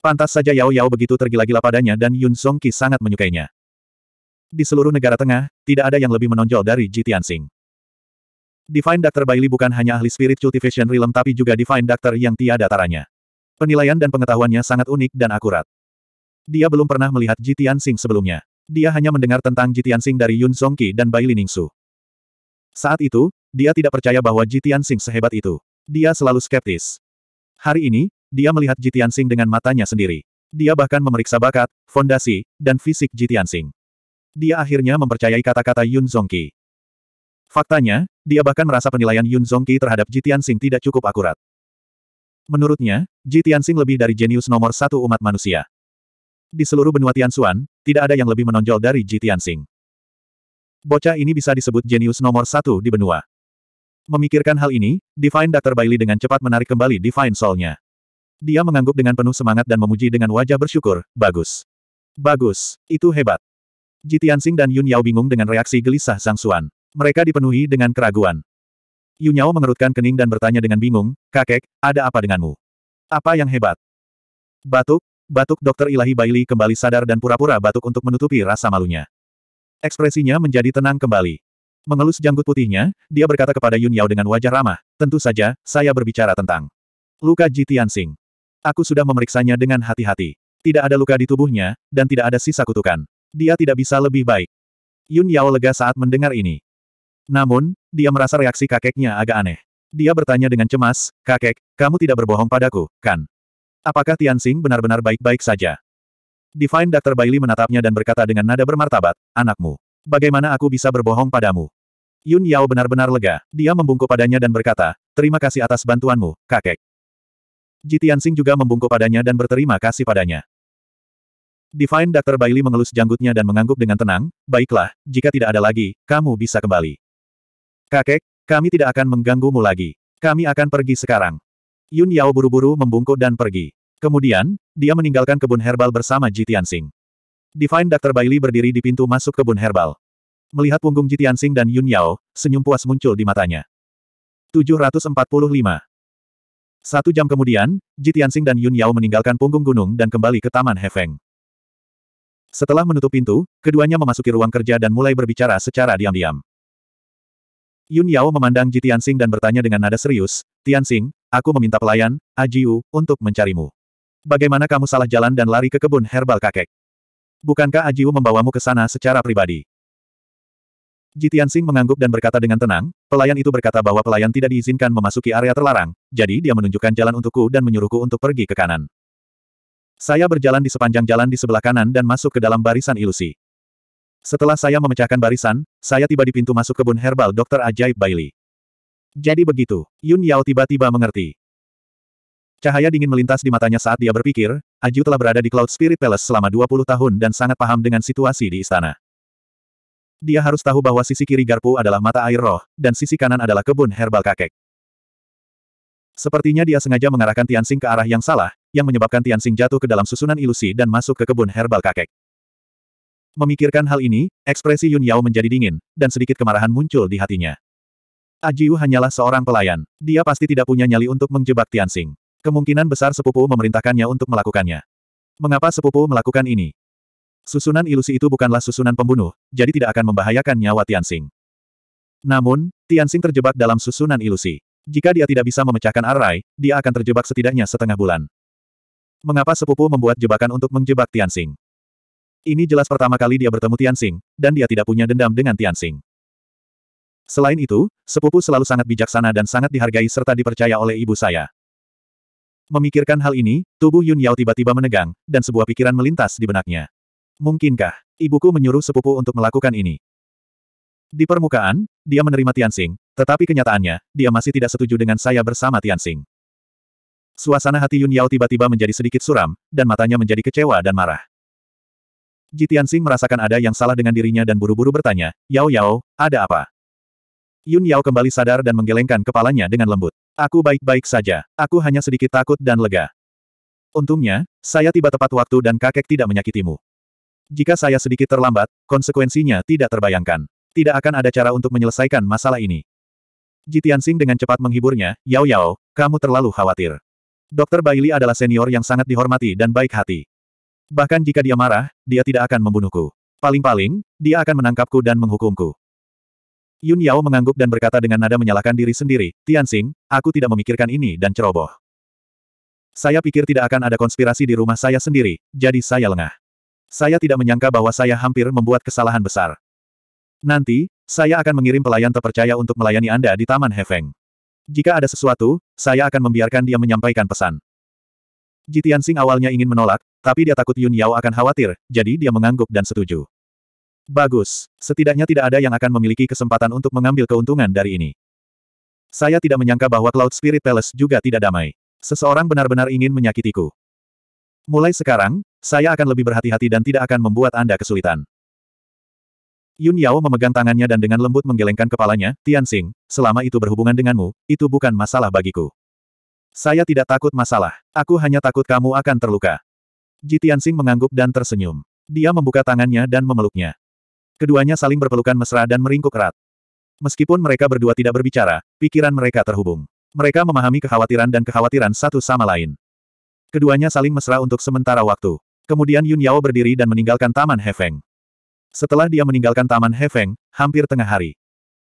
Pantas saja Yao Yao begitu tergila-gila padanya dan Yun Song Qi sangat menyukainya. Di seluruh negara tengah, tidak ada yang lebih menonjol dari Jitian Sing. Divine Doctor Bailey bukan hanya ahli spirit cultivation realm tapi juga Divine Doctor yang tiada taranya. Penilaian dan pengetahuannya sangat unik dan akurat. Dia belum pernah melihat Jitian Sing sebelumnya. Dia hanya mendengar tentang Jitian Sing dari Yun Song Qi dan Bailey Ningsu. Saat itu, dia tidak percaya bahwa Jitian Sing sehebat itu. Dia selalu skeptis. Hari ini, dia melihat Jitiansing dengan matanya sendiri. Dia bahkan memeriksa bakat, fondasi, dan fisik Jitiansing. Dia akhirnya mempercayai kata-kata Yun Zongqi. Faktanya, dia bahkan merasa penilaian Yun Zongqi terhadap Jitiansing tidak cukup akurat. Menurutnya, Jitiansing lebih dari jenius nomor satu umat manusia. Di seluruh benua Tianxuan, tidak ada yang lebih menonjol dari Jitiansing. Bocah ini bisa disebut jenius nomor satu di benua. Memikirkan hal ini, Divine Dr. Bailey dengan cepat menarik kembali Divine Soul-nya. Dia mengangguk dengan penuh semangat dan memuji dengan wajah bersyukur, bagus. Bagus, itu hebat. Jitian Sing dan Yun Yao bingung dengan reaksi gelisah Zhang Xuan. Mereka dipenuhi dengan keraguan. Yun Yao mengerutkan kening dan bertanya dengan bingung, kakek, ada apa denganmu? Apa yang hebat? Batuk, batuk dokter ilahi Bailey kembali sadar dan pura-pura batuk untuk menutupi rasa malunya. Ekspresinya menjadi tenang kembali. Mengelus janggut putihnya, dia berkata kepada Yun Yao dengan wajah ramah, tentu saja, saya berbicara tentang luka Jitian Sing. Aku sudah memeriksanya dengan hati-hati. Tidak ada luka di tubuhnya, dan tidak ada sisa kutukan. Dia tidak bisa lebih baik. Yun Yao lega saat mendengar ini. Namun, dia merasa reaksi kakeknya agak aneh. Dia bertanya dengan cemas, kakek, kamu tidak berbohong padaku, kan? Apakah Tianxing benar-benar baik-baik saja? Divine Dr. Bailey menatapnya dan berkata dengan nada bermartabat, anakmu. Bagaimana aku bisa berbohong padamu? Yun Yao benar-benar lega. Dia membungkuk padanya dan berkata, Terima kasih atas bantuanmu, kakek. Jitian Sing juga membungkuk padanya dan berterima kasih padanya. Divine Dr. Bailey mengelus janggutnya dan mengangguk dengan tenang, Baiklah, jika tidak ada lagi, kamu bisa kembali. Kakek, kami tidak akan mengganggumu lagi. Kami akan pergi sekarang. Yun Yao buru-buru membungkuk dan pergi. Kemudian, dia meninggalkan kebun herbal bersama Jitian Sing. Divine Dr. Bailey berdiri di pintu masuk kebun herbal. Melihat punggung Jitiansing dan Yun Yao, senyum puas muncul di matanya. 745. Satu jam kemudian, Jitiansing dan Yun Yao meninggalkan punggung gunung dan kembali ke Taman Hefeng. Setelah menutup pintu, keduanya memasuki ruang kerja dan mulai berbicara secara diam-diam. Yun Yao memandang Ji Tianxing dan bertanya dengan nada serius, Tianxing, aku meminta pelayan, Ajiu, untuk mencarimu. Bagaimana kamu salah jalan dan lari ke kebun herbal kakek? Bukankah Ajiu membawamu ke sana secara pribadi? Jitian Sing mengangguk dan berkata dengan tenang, pelayan itu berkata bahwa pelayan tidak diizinkan memasuki area terlarang, jadi dia menunjukkan jalan untukku dan menyuruhku untuk pergi ke kanan. Saya berjalan di sepanjang jalan di sebelah kanan dan masuk ke dalam barisan ilusi. Setelah saya memecahkan barisan, saya tiba di pintu masuk kebun herbal Dr. Ajaib Bailey. Jadi begitu, Yun Yao tiba-tiba mengerti. Cahaya dingin melintas di matanya saat dia berpikir, Aju telah berada di Cloud Spirit Palace selama 20 tahun dan sangat paham dengan situasi di istana. Dia harus tahu bahwa sisi kiri garpu adalah mata air roh, dan sisi kanan adalah kebun herbal kakek. Sepertinya dia sengaja mengarahkan Tianxing ke arah yang salah, yang menyebabkan Tianxing jatuh ke dalam susunan ilusi dan masuk ke kebun herbal kakek. Memikirkan hal ini, ekspresi Yun Yao menjadi dingin, dan sedikit kemarahan muncul di hatinya. Ajiu hanyalah seorang pelayan. Dia pasti tidak punya nyali untuk menjebak Tianxing. Kemungkinan besar sepupu memerintahkannya untuk melakukannya. Mengapa sepupu melakukan ini? Susunan ilusi itu bukanlah susunan pembunuh, jadi tidak akan membahayakan nyawa Tianxing. Namun, Tianxing terjebak dalam susunan ilusi. Jika dia tidak bisa memecahkan Arai, dia akan terjebak setidaknya setengah bulan. Mengapa sepupu membuat jebakan untuk menjebak Tianxing? Ini jelas pertama kali dia bertemu Tianxing, dan dia tidak punya dendam dengan Tianxing. Selain itu, sepupu selalu sangat bijaksana dan sangat dihargai serta dipercaya oleh ibu saya. Memikirkan hal ini, tubuh Yun Yao tiba-tiba menegang, dan sebuah pikiran melintas di benaknya. Mungkinkah, ibuku menyuruh sepupu untuk melakukan ini? Di permukaan, dia menerima Tianxing, tetapi kenyataannya, dia masih tidak setuju dengan saya bersama Tianxing. Suasana hati Yun Yao tiba-tiba menjadi sedikit suram, dan matanya menjadi kecewa dan marah. Ji Tianxing merasakan ada yang salah dengan dirinya dan buru-buru bertanya, Yao Yao, ada apa? Yun Yao kembali sadar dan menggelengkan kepalanya dengan lembut. Aku baik-baik saja. Aku hanya sedikit takut dan lega. Untungnya, saya tiba tepat waktu dan kakek tidak menyakitimu. Jika saya sedikit terlambat, konsekuensinya tidak terbayangkan. Tidak akan ada cara untuk menyelesaikan masalah ini. Jitiansing dengan cepat menghiburnya, Yao Yao, kamu terlalu khawatir. Dokter Bailey adalah senior yang sangat dihormati dan baik hati. Bahkan jika dia marah, dia tidak akan membunuhku. Paling-paling, dia akan menangkapku dan menghukumku. Yun Yao mengangguk dan berkata dengan nada menyalahkan diri sendiri, Tianxing, aku tidak memikirkan ini dan ceroboh. Saya pikir tidak akan ada konspirasi di rumah saya sendiri, jadi saya lengah. Saya tidak menyangka bahwa saya hampir membuat kesalahan besar. Nanti, saya akan mengirim pelayan terpercaya untuk melayani Anda di Taman Hefeng. Jika ada sesuatu, saya akan membiarkan dia menyampaikan pesan. Jitian Sing awalnya ingin menolak, tapi dia takut Yun Yao akan khawatir, jadi dia mengangguk dan setuju. Bagus. Setidaknya tidak ada yang akan memiliki kesempatan untuk mengambil keuntungan dari ini. Saya tidak menyangka bahwa Cloud Spirit Palace juga tidak damai. Seseorang benar-benar ingin menyakitiku. Mulai sekarang, saya akan lebih berhati-hati dan tidak akan membuat Anda kesulitan. Yun Yao memegang tangannya dan dengan lembut menggelengkan kepalanya, Tian Xing, selama itu berhubungan denganmu, itu bukan masalah bagiku. Saya tidak takut masalah. Aku hanya takut kamu akan terluka. Ji Tian Tianxing mengangguk dan tersenyum. Dia membuka tangannya dan memeluknya. Keduanya saling berpelukan mesra dan meringkuk erat. Meskipun mereka berdua tidak berbicara, pikiran mereka terhubung. Mereka memahami kekhawatiran dan kekhawatiran satu sama lain. Keduanya saling mesra untuk sementara waktu. Kemudian Yun Yao berdiri dan meninggalkan Taman Hefeng. Setelah dia meninggalkan Taman Hefeng, hampir tengah hari.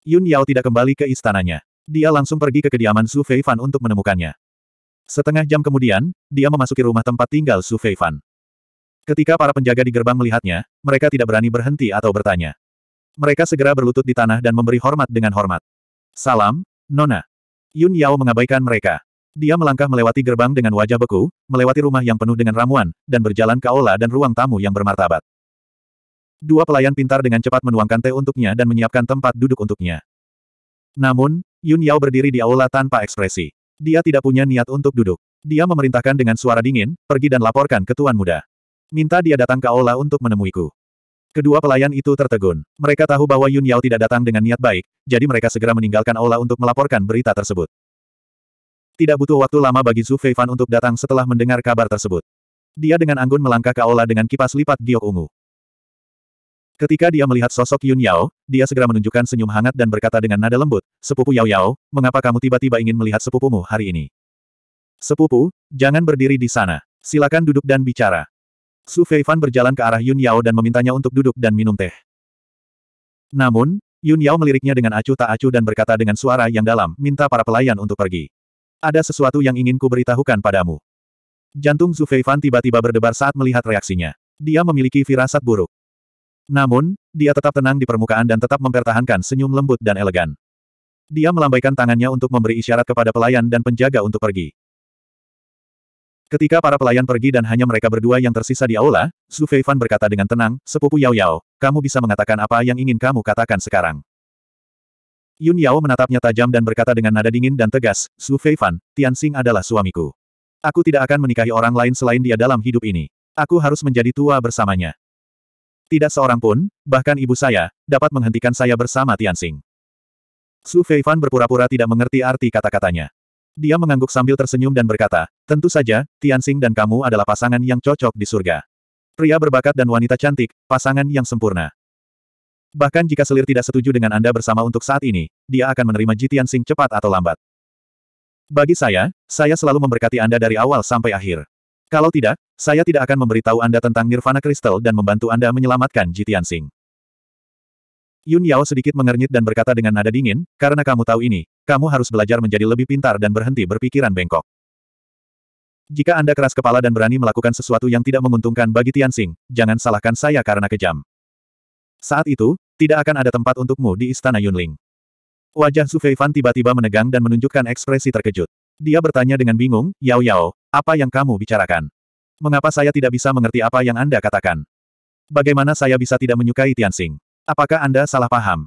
Yun Yao tidak kembali ke istananya. Dia langsung pergi ke kediaman Su Feifan untuk menemukannya. Setengah jam kemudian, dia memasuki rumah tempat tinggal Su Feifan. Ketika para penjaga di gerbang melihatnya, mereka tidak berani berhenti atau bertanya. Mereka segera berlutut di tanah dan memberi hormat dengan hormat. Salam, Nona. Yun Yao mengabaikan mereka. Dia melangkah melewati gerbang dengan wajah beku, melewati rumah yang penuh dengan ramuan, dan berjalan ke aula dan ruang tamu yang bermartabat. Dua pelayan pintar dengan cepat menuangkan teh untuknya dan menyiapkan tempat duduk untuknya. Namun, Yun Yao berdiri di aula tanpa ekspresi. Dia tidak punya niat untuk duduk. Dia memerintahkan dengan suara dingin, pergi dan laporkan ke Tuan Muda. Minta dia datang ke aula untuk menemuiku. Kedua pelayan itu tertegun. Mereka tahu bahwa Yun Yao tidak datang dengan niat baik, jadi mereka segera meninggalkan aula untuk melaporkan berita tersebut. Tidak butuh waktu lama bagi Zhu Feifan untuk datang setelah mendengar kabar tersebut. Dia dengan anggun melangkah ke aula dengan kipas lipat giok ungu. Ketika dia melihat sosok Yun Yao, dia segera menunjukkan senyum hangat dan berkata dengan nada lembut, Sepupu Yao Yao, mengapa kamu tiba-tiba ingin melihat sepupumu hari ini? Sepupu, jangan berdiri di sana. Silakan duduk dan bicara. Su Fan berjalan ke arah Yun Yao dan memintanya untuk duduk dan minum teh. Namun, Yun Yao meliriknya dengan acuh tak acuh dan berkata dengan suara yang dalam, minta para pelayan untuk pergi. Ada sesuatu yang ingin ku beritahukan padamu. Jantung Su Fan tiba-tiba berdebar saat melihat reaksinya. Dia memiliki firasat buruk. Namun, dia tetap tenang di permukaan dan tetap mempertahankan senyum lembut dan elegan. Dia melambaikan tangannya untuk memberi isyarat kepada pelayan dan penjaga untuk pergi. Ketika para pelayan pergi dan hanya mereka berdua yang tersisa di aula, Su Feifan berkata dengan tenang, Sepupu Yao Yao, kamu bisa mengatakan apa yang ingin kamu katakan sekarang. Yun Yao menatapnya tajam dan berkata dengan nada dingin dan tegas, Su Feifan, Tianxing adalah suamiku. Aku tidak akan menikahi orang lain selain dia dalam hidup ini. Aku harus menjadi tua bersamanya. Tidak seorang pun, bahkan ibu saya, dapat menghentikan saya bersama Tianxing. Su Feifan berpura-pura tidak mengerti arti kata-katanya. Dia mengangguk sambil tersenyum dan berkata, tentu saja, Tianxing dan kamu adalah pasangan yang cocok di surga. Pria berbakat dan wanita cantik, pasangan yang sempurna. Bahkan jika selir tidak setuju dengan Anda bersama untuk saat ini, dia akan menerima Ji Tianxing cepat atau lambat. Bagi saya, saya selalu memberkati Anda dari awal sampai akhir. Kalau tidak, saya tidak akan memberitahu Anda tentang Nirvana Crystal dan membantu Anda menyelamatkan Ji Tianxing. Yun Yao sedikit mengernyit dan berkata dengan nada dingin, karena kamu tahu ini, kamu harus belajar menjadi lebih pintar dan berhenti berpikiran bengkok. Jika Anda keras kepala dan berani melakukan sesuatu yang tidak menguntungkan bagi Tianxing, jangan salahkan saya karena kejam. Saat itu, tidak akan ada tempat untukmu di Istana Yunling. Wajah Su Feifan tiba-tiba menegang dan menunjukkan ekspresi terkejut. Dia bertanya dengan bingung, Yao Yao, apa yang kamu bicarakan? Mengapa saya tidak bisa mengerti apa yang Anda katakan? Bagaimana saya bisa tidak menyukai Tianxing? Apakah Anda salah paham?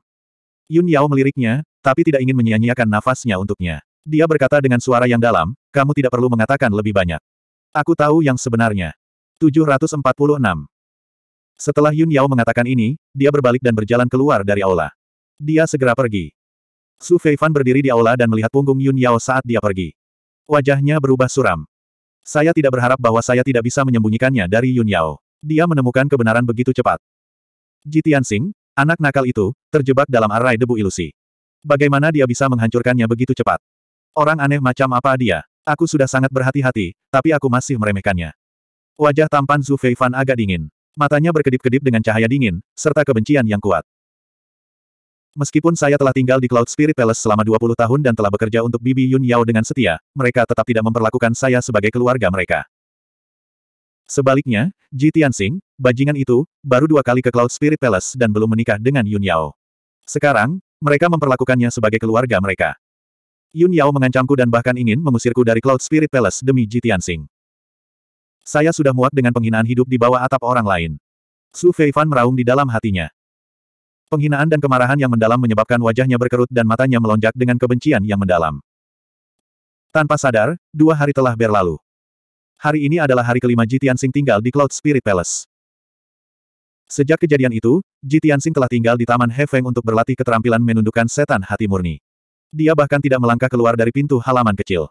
Yun Yao meliriknya, tapi tidak ingin menyia-nyiakan nafasnya untuknya. Dia berkata dengan suara yang dalam, kamu tidak perlu mengatakan lebih banyak. Aku tahu yang sebenarnya. 746. Setelah Yun Yao mengatakan ini, dia berbalik dan berjalan keluar dari aula. Dia segera pergi. Su Fei Fan berdiri di aula dan melihat punggung Yun Yao saat dia pergi. Wajahnya berubah suram. Saya tidak berharap bahwa saya tidak bisa menyembunyikannya dari Yun Yao. Dia menemukan kebenaran begitu cepat. Jitian Sing, Anak nakal itu, terjebak dalam arai debu ilusi. Bagaimana dia bisa menghancurkannya begitu cepat? Orang aneh macam apa dia? Aku sudah sangat berhati-hati, tapi aku masih meremehkannya. Wajah tampan Zhu Feifan agak dingin. Matanya berkedip-kedip dengan cahaya dingin, serta kebencian yang kuat. Meskipun saya telah tinggal di Cloud Spirit Palace selama 20 tahun dan telah bekerja untuk Bibi Yun Yao dengan setia, mereka tetap tidak memperlakukan saya sebagai keluarga mereka. Sebaliknya, Ji Tianxing, bajingan itu, baru dua kali ke Cloud Spirit Palace dan belum menikah dengan Yun Yao. Sekarang, mereka memperlakukannya sebagai keluarga mereka. Yun Yao mengancamku dan bahkan ingin mengusirku dari Cloud Spirit Palace demi Ji Tianxing. Saya sudah muak dengan penghinaan hidup di bawah atap orang lain. Su Feifan meraung di dalam hatinya. Penghinaan dan kemarahan yang mendalam menyebabkan wajahnya berkerut dan matanya melonjak dengan kebencian yang mendalam. Tanpa sadar, dua hari telah berlalu. Hari ini adalah hari kelima Ji Tianxing tinggal di Cloud Spirit Palace. Sejak kejadian itu, Ji Tianxing telah tinggal di Taman Hefeng untuk berlatih keterampilan menundukkan setan hati murni. Dia bahkan tidak melangkah keluar dari pintu halaman kecil.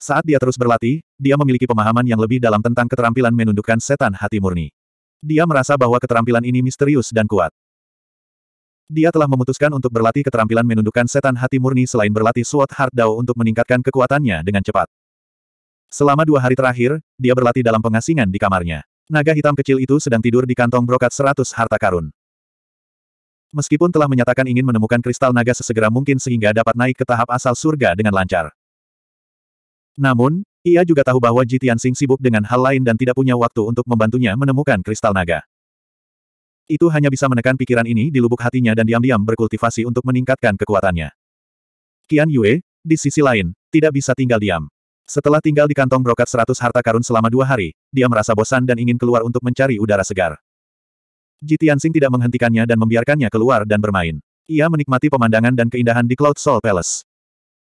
Saat dia terus berlatih, dia memiliki pemahaman yang lebih dalam tentang keterampilan menundukkan setan hati murni. Dia merasa bahwa keterampilan ini misterius dan kuat. Dia telah memutuskan untuk berlatih keterampilan menundukkan setan hati murni selain berlatih Sword Heart Dao untuk meningkatkan kekuatannya dengan cepat. Selama dua hari terakhir, dia berlatih dalam pengasingan di kamarnya. Naga hitam kecil itu sedang tidur di kantong brokat seratus harta karun. Meskipun telah menyatakan ingin menemukan kristal naga sesegera mungkin sehingga dapat naik ke tahap asal surga dengan lancar. Namun, ia juga tahu bahwa Jitian Sing sibuk dengan hal lain dan tidak punya waktu untuk membantunya menemukan kristal naga. Itu hanya bisa menekan pikiran ini di lubuk hatinya dan diam-diam berkultivasi untuk meningkatkan kekuatannya. Qian Yue, di sisi lain, tidak bisa tinggal diam. Setelah tinggal di kantong brokat 100 harta karun selama dua hari, dia merasa bosan dan ingin keluar untuk mencari udara segar. Jitiansing tidak menghentikannya dan membiarkannya keluar dan bermain. Ia menikmati pemandangan dan keindahan di Cloud Soul Palace.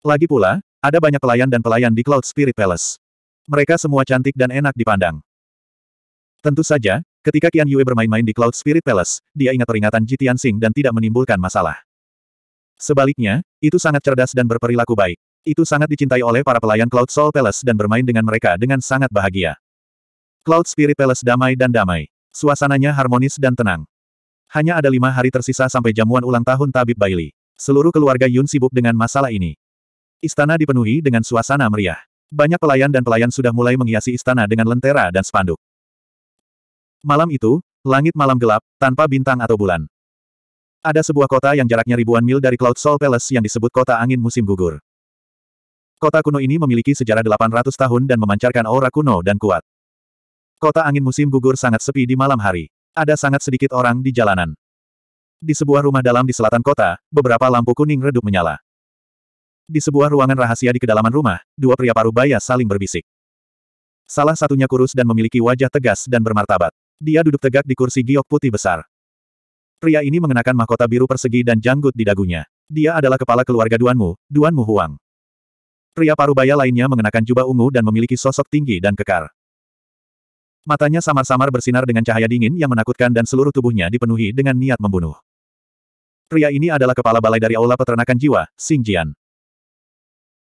Lagi pula, ada banyak pelayan dan pelayan di Cloud Spirit Palace. Mereka semua cantik dan enak dipandang. Tentu saja, ketika Qian Yue bermain-main di Cloud Spirit Palace, dia ingat peringatan Jitiansing dan tidak menimbulkan masalah. Sebaliknya, itu sangat cerdas dan berperilaku baik. Itu sangat dicintai oleh para pelayan Cloud Soul Palace dan bermain dengan mereka dengan sangat bahagia. Cloud Spirit Palace damai dan damai. Suasananya harmonis dan tenang. Hanya ada lima hari tersisa sampai jamuan ulang tahun Tabib Bailey. Seluruh keluarga Yun sibuk dengan masalah ini. Istana dipenuhi dengan suasana meriah. Banyak pelayan dan pelayan sudah mulai menghiasi istana dengan lentera dan spanduk. Malam itu, langit malam gelap, tanpa bintang atau bulan. Ada sebuah kota yang jaraknya ribuan mil dari Cloud Soul Palace yang disebut Kota Angin Musim Gugur. Kota kuno ini memiliki sejarah 800 tahun dan memancarkan aura kuno dan kuat. Kota angin musim gugur sangat sepi di malam hari. Ada sangat sedikit orang di jalanan. Di sebuah rumah dalam di selatan kota, beberapa lampu kuning redup menyala. Di sebuah ruangan rahasia di kedalaman rumah, dua pria parubaya saling berbisik. Salah satunya kurus dan memiliki wajah tegas dan bermartabat. Dia duduk tegak di kursi giok putih besar. Pria ini mengenakan mahkota biru persegi dan janggut di dagunya. Dia adalah kepala keluarga Duanmu, Duanmu Huang. Pria parubaya lainnya mengenakan jubah ungu dan memiliki sosok tinggi dan kekar. Matanya samar-samar bersinar dengan cahaya dingin yang menakutkan dan seluruh tubuhnya dipenuhi dengan niat membunuh. Pria ini adalah kepala balai dari Aula Peternakan Jiwa, Xing Jian.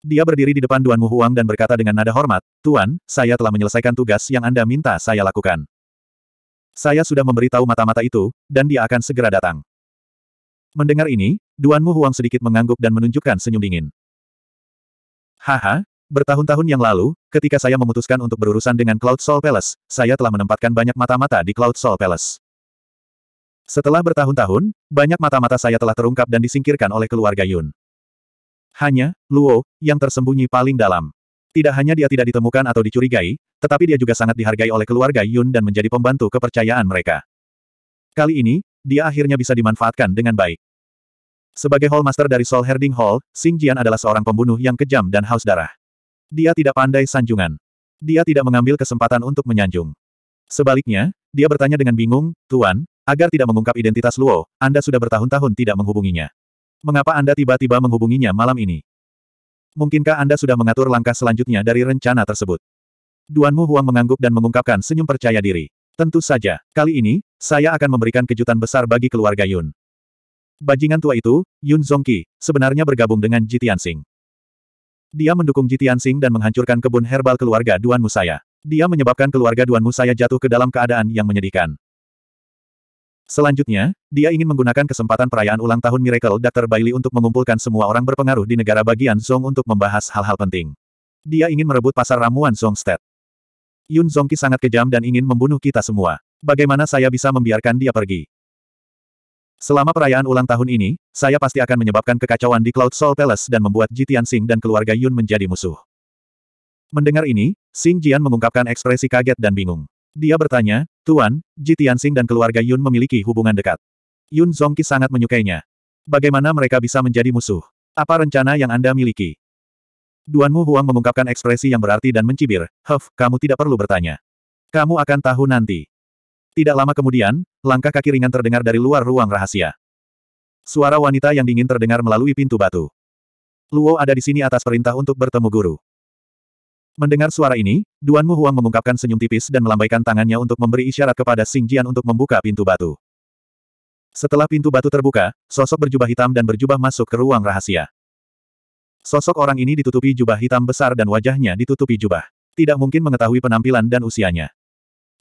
Dia berdiri di depan Duan Mu Huang dan berkata dengan nada hormat, Tuan, saya telah menyelesaikan tugas yang Anda minta saya lakukan. Saya sudah memberitahu mata-mata itu, dan dia akan segera datang. Mendengar ini, Duan Mu Huang sedikit mengangguk dan menunjukkan senyum dingin. Haha, bertahun-tahun yang lalu, ketika saya memutuskan untuk berurusan dengan Cloud Soul Palace, saya telah menempatkan banyak mata-mata di Cloud Soul Palace. Setelah bertahun-tahun, banyak mata-mata saya telah terungkap dan disingkirkan oleh keluarga Yun. Hanya, Luo, yang tersembunyi paling dalam. Tidak hanya dia tidak ditemukan atau dicurigai, tetapi dia juga sangat dihargai oleh keluarga Yun dan menjadi pembantu kepercayaan mereka. Kali ini, dia akhirnya bisa dimanfaatkan dengan baik. Sebagai Hallmaster dari Soul Herding Hall, Xing Jian adalah seorang pembunuh yang kejam dan haus darah. Dia tidak pandai sanjungan. Dia tidak mengambil kesempatan untuk menyanjung. Sebaliknya, dia bertanya dengan bingung, Tuan, agar tidak mengungkap identitas Luo, Anda sudah bertahun-tahun tidak menghubunginya. Mengapa Anda tiba-tiba menghubunginya malam ini? Mungkinkah Anda sudah mengatur langkah selanjutnya dari rencana tersebut? Duan Mu Huang mengangguk dan mengungkapkan senyum percaya diri. Tentu saja, kali ini, saya akan memberikan kejutan besar bagi keluarga Yun. Bajingan tua itu, Yun Zongqi, sebenarnya bergabung dengan Tianxing. Dia mendukung Tianxing dan menghancurkan kebun herbal keluarga Duan Musaya. Dia menyebabkan keluarga Duan Musaya jatuh ke dalam keadaan yang menyedihkan. Selanjutnya, dia ingin menggunakan kesempatan perayaan ulang tahun Miracle Dr. Bailey untuk mengumpulkan semua orang berpengaruh di negara bagian Zong untuk membahas hal-hal penting. Dia ingin merebut pasar ramuan Zongstead. Yun Zongqi sangat kejam dan ingin membunuh kita semua. Bagaimana saya bisa membiarkan dia pergi? Selama perayaan ulang tahun ini, saya pasti akan menyebabkan kekacauan di Cloud Soul Palace dan membuat Ji Tianxing dan keluarga Yun menjadi musuh. Mendengar ini, Xing Jian mengungkapkan ekspresi kaget dan bingung. Dia bertanya, Tuan, Ji Tianxing dan keluarga Yun memiliki hubungan dekat. Yun Zongqi sangat menyukainya. Bagaimana mereka bisa menjadi musuh? Apa rencana yang Anda miliki? Duan Mu Huang mengungkapkan ekspresi yang berarti dan mencibir, Huff, kamu tidak perlu bertanya. Kamu akan tahu nanti. Tidak lama kemudian, langkah kaki ringan terdengar dari luar ruang rahasia. Suara wanita yang dingin terdengar melalui pintu batu. Luo ada di sini atas perintah untuk bertemu guru. Mendengar suara ini, Duan Mu Huang mengungkapkan senyum tipis dan melambaikan tangannya untuk memberi isyarat kepada Xing Jian untuk membuka pintu batu. Setelah pintu batu terbuka, sosok berjubah hitam dan berjubah masuk ke ruang rahasia. Sosok orang ini ditutupi jubah hitam besar dan wajahnya ditutupi jubah. Tidak mungkin mengetahui penampilan dan usianya.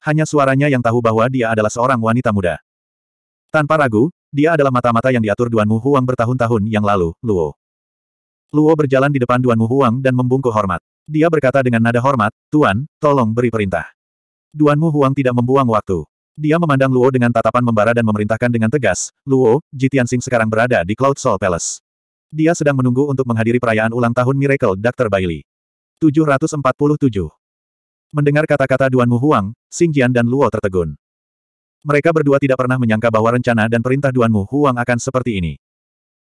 Hanya suaranya yang tahu bahwa dia adalah seorang wanita muda. Tanpa ragu, dia adalah mata-mata yang diatur Duan Mu Huang bertahun-tahun yang lalu, Luo. Luo berjalan di depan Duan Mu Huang dan membungkuk hormat. Dia berkata dengan nada hormat, Tuan, tolong beri perintah. Duan Mu Huang tidak membuang waktu. Dia memandang Luo dengan tatapan membara dan memerintahkan dengan tegas, Luo, Sing sekarang berada di Cloud Soul Palace. Dia sedang menunggu untuk menghadiri perayaan ulang tahun Miracle Dr. Bailey. 747 Mendengar kata-kata Duan Mu Huang, Xing Jian dan Luo tertegun. Mereka berdua tidak pernah menyangka bahwa rencana dan perintah Duan Mu Huang akan seperti ini.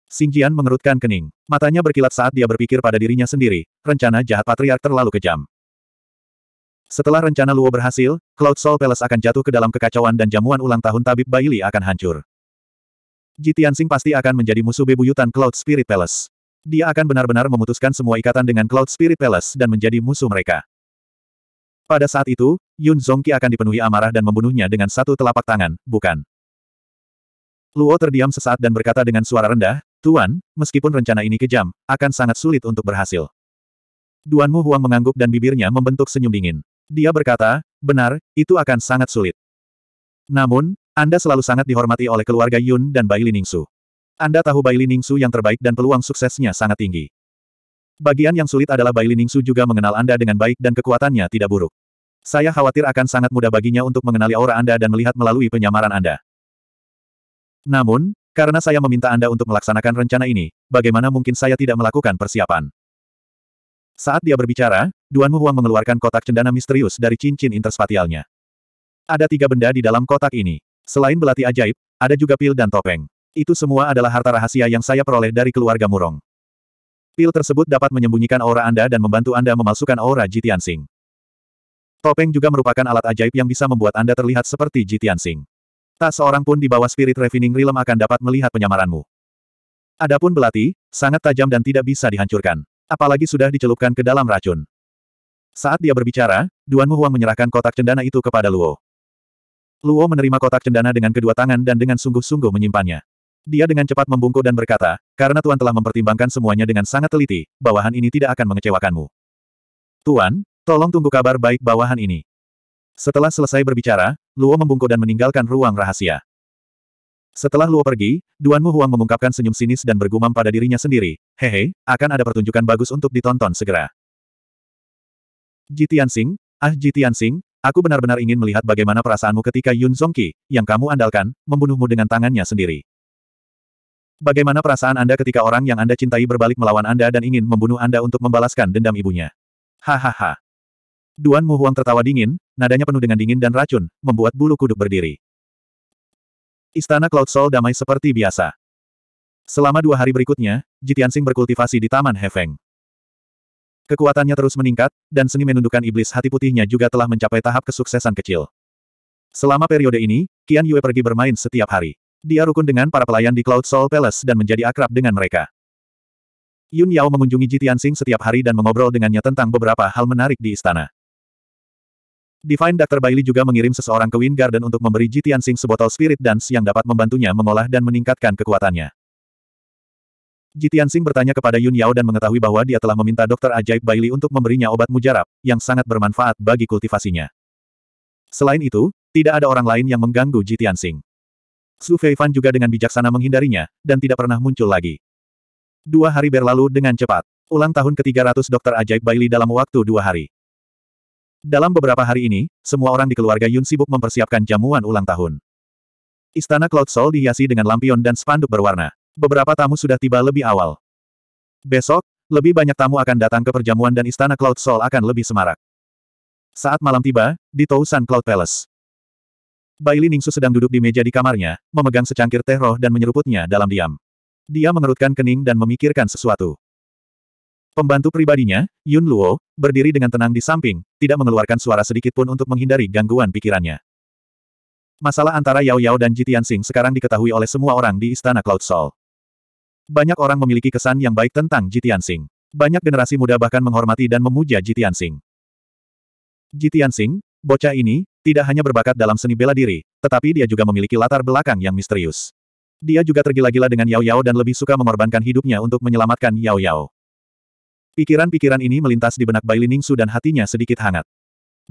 Xing Jian mengerutkan kening. Matanya berkilat saat dia berpikir pada dirinya sendiri, rencana jahat patriark terlalu kejam. Setelah rencana Luo berhasil, Cloud Soul Palace akan jatuh ke dalam kekacauan dan jamuan ulang tahun tabib Baili akan hancur. Sing pasti akan menjadi musuh bebuyutan Cloud Spirit Palace. Dia akan benar-benar memutuskan semua ikatan dengan Cloud Spirit Palace dan menjadi musuh mereka. Pada saat itu, Yun Zongqi akan dipenuhi amarah dan membunuhnya dengan satu telapak tangan, bukan? Luo terdiam sesaat dan berkata dengan suara rendah, Tuan, meskipun rencana ini kejam, akan sangat sulit untuk berhasil. Duan Mu Huang mengangguk dan bibirnya membentuk senyum dingin. Dia berkata, benar, itu akan sangat sulit. Namun, Anda selalu sangat dihormati oleh keluarga Yun dan Bai Liningsu. Anda tahu Bai Liningsu yang terbaik dan peluang suksesnya sangat tinggi. Bagian yang sulit adalah Bai Liningsu juga mengenal Anda dengan baik dan kekuatannya tidak buruk. Saya khawatir akan sangat mudah baginya untuk mengenali aura Anda dan melihat melalui penyamaran Anda. Namun, karena saya meminta Anda untuk melaksanakan rencana ini, bagaimana mungkin saya tidak melakukan persiapan? Saat dia berbicara, Duan Mu Huang mengeluarkan kotak cendana misterius dari cincin interspatialnya. Ada tiga benda di dalam kotak ini. Selain belati ajaib, ada juga pil dan topeng. Itu semua adalah harta rahasia yang saya peroleh dari keluarga Murong. Pil tersebut dapat menyembunyikan aura Anda dan membantu Anda memalsukan aura Jitian Sing. Topeng juga merupakan alat ajaib yang bisa membuat Anda terlihat seperti Jitian Sing. Tak seorang pun di bawah Spirit Refining Realm akan dapat melihat penyamaranmu. Adapun belati, sangat tajam dan tidak bisa dihancurkan. Apalagi sudah dicelupkan ke dalam racun. Saat dia berbicara, Duan Muhuang menyerahkan kotak cendana itu kepada Luo. Luo menerima kotak cendana dengan kedua tangan dan dengan sungguh-sungguh menyimpannya. Dia dengan cepat membungkuk dan berkata, karena Tuan telah mempertimbangkan semuanya dengan sangat teliti, bawahan ini tidak akan mengecewakanmu. Tuan, tolong tunggu kabar baik bawahan ini. Setelah selesai berbicara, Luo membungkuk dan meninggalkan ruang rahasia. Setelah Luo pergi, Duan Mu Huang mengungkapkan senyum sinis dan bergumam pada dirinya sendiri, hehe, akan ada pertunjukan bagus untuk ditonton segera. Jitian Sing, ah Jitian Sing, aku benar-benar ingin melihat bagaimana perasaanmu ketika Yun Zongqi, yang kamu andalkan, membunuhmu dengan tangannya sendiri. Bagaimana perasaan Anda ketika orang yang Anda cintai berbalik melawan Anda dan ingin membunuh Anda untuk membalaskan dendam ibunya? Hahaha. Duan Mu Huang tertawa dingin, nadanya penuh dengan dingin dan racun, membuat bulu kuduk berdiri. Istana Cloud Soul damai seperti biasa. Selama dua hari berikutnya, Jitiansing berkultivasi di Taman Hefeng. Kekuatannya terus meningkat, dan seni menundukkan iblis hati putihnya juga telah mencapai tahap kesuksesan kecil. Selama periode ini, Qian Yue pergi bermain setiap hari. Dia rukun dengan para pelayan di Cloud Soul Palace dan menjadi akrab dengan mereka. Yun Yao mengunjungi Ji Tianxing setiap hari dan mengobrol dengannya tentang beberapa hal menarik di istana. Divine Dr. Bailey juga mengirim seseorang ke Wind Garden untuk memberi Ji Tianxing sebotol Spirit Dance yang dapat membantunya mengolah dan meningkatkan kekuatannya. Ji Tianxing bertanya kepada Yun Yao dan mengetahui bahwa dia telah meminta Dokter Ajaib Bailey untuk memberinya obat mujarab, yang sangat bermanfaat bagi kultivasinya. Selain itu, tidak ada orang lain yang mengganggu Ji Tianxing. Su Feifan juga dengan bijaksana menghindarinya, dan tidak pernah muncul lagi. Dua hari berlalu dengan cepat. Ulang tahun ke-300 dokter ajaib Bailey dalam waktu dua hari. Dalam beberapa hari ini, semua orang di keluarga Yun sibuk mempersiapkan jamuan ulang tahun. Istana Cloud Soul dihiasi dengan lampion dan spanduk berwarna. Beberapa tamu sudah tiba lebih awal. Besok, lebih banyak tamu akan datang ke perjamuan dan Istana Cloud Soul akan lebih semarak. Saat malam tiba, di Tousan Cloud Palace. Baili Ningsu sedang duduk di meja di kamarnya, memegang secangkir teh roh dan menyeruputnya dalam diam. Dia mengerutkan kening dan memikirkan sesuatu. Pembantu pribadinya, Yun Luo, berdiri dengan tenang di samping, tidak mengeluarkan suara sedikit pun untuk menghindari gangguan pikirannya. Masalah antara Yao Yao dan Jitian Sing sekarang diketahui oleh semua orang di Istana Cloud Soul. Banyak orang memiliki kesan yang baik tentang Jitian Sing. Banyak generasi muda bahkan menghormati dan memuja Jitian Sing. Jitian Sing, bocah ini, tidak hanya berbakat dalam seni bela diri, tetapi dia juga memiliki latar belakang yang misterius. Dia juga tergila-gila dengan Yao Yao dan lebih suka mengorbankan hidupnya untuk menyelamatkan Yao Yao. Pikiran-pikiran ini melintas di benak Bai Liningsu dan hatinya sedikit hangat.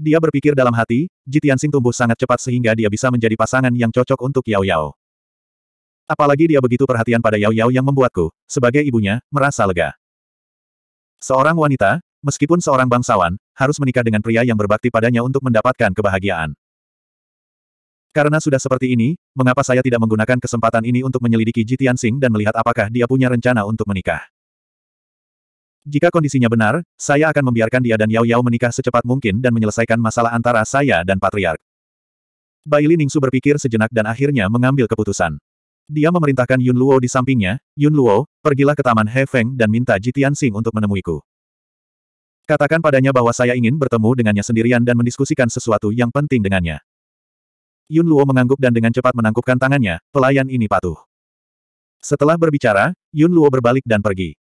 Dia berpikir dalam hati, Jitiansing tumbuh sangat cepat sehingga dia bisa menjadi pasangan yang cocok untuk Yao Yao. Apalagi dia begitu perhatian pada Yao Yao yang membuatku, sebagai ibunya, merasa lega. Seorang wanita, Meskipun seorang bangsawan, harus menikah dengan pria yang berbakti padanya untuk mendapatkan kebahagiaan. Karena sudah seperti ini, mengapa saya tidak menggunakan kesempatan ini untuk menyelidiki Jitian Sing dan melihat apakah dia punya rencana untuk menikah? Jika kondisinya benar, saya akan membiarkan dia dan Yao Yao menikah secepat mungkin dan menyelesaikan masalah antara saya dan Patriark. Baili Ningsu berpikir sejenak dan akhirnya mengambil keputusan. Dia memerintahkan Yun Luo di sampingnya, Yun Luo, pergilah ke Taman He Feng dan minta Jitian Sing untuk menemuiku. Katakan padanya bahwa saya ingin bertemu dengannya sendirian dan mendiskusikan sesuatu yang penting dengannya. Yun Luo mengangguk dan dengan cepat menangkupkan tangannya, pelayan ini patuh. Setelah berbicara, Yun Luo berbalik dan pergi.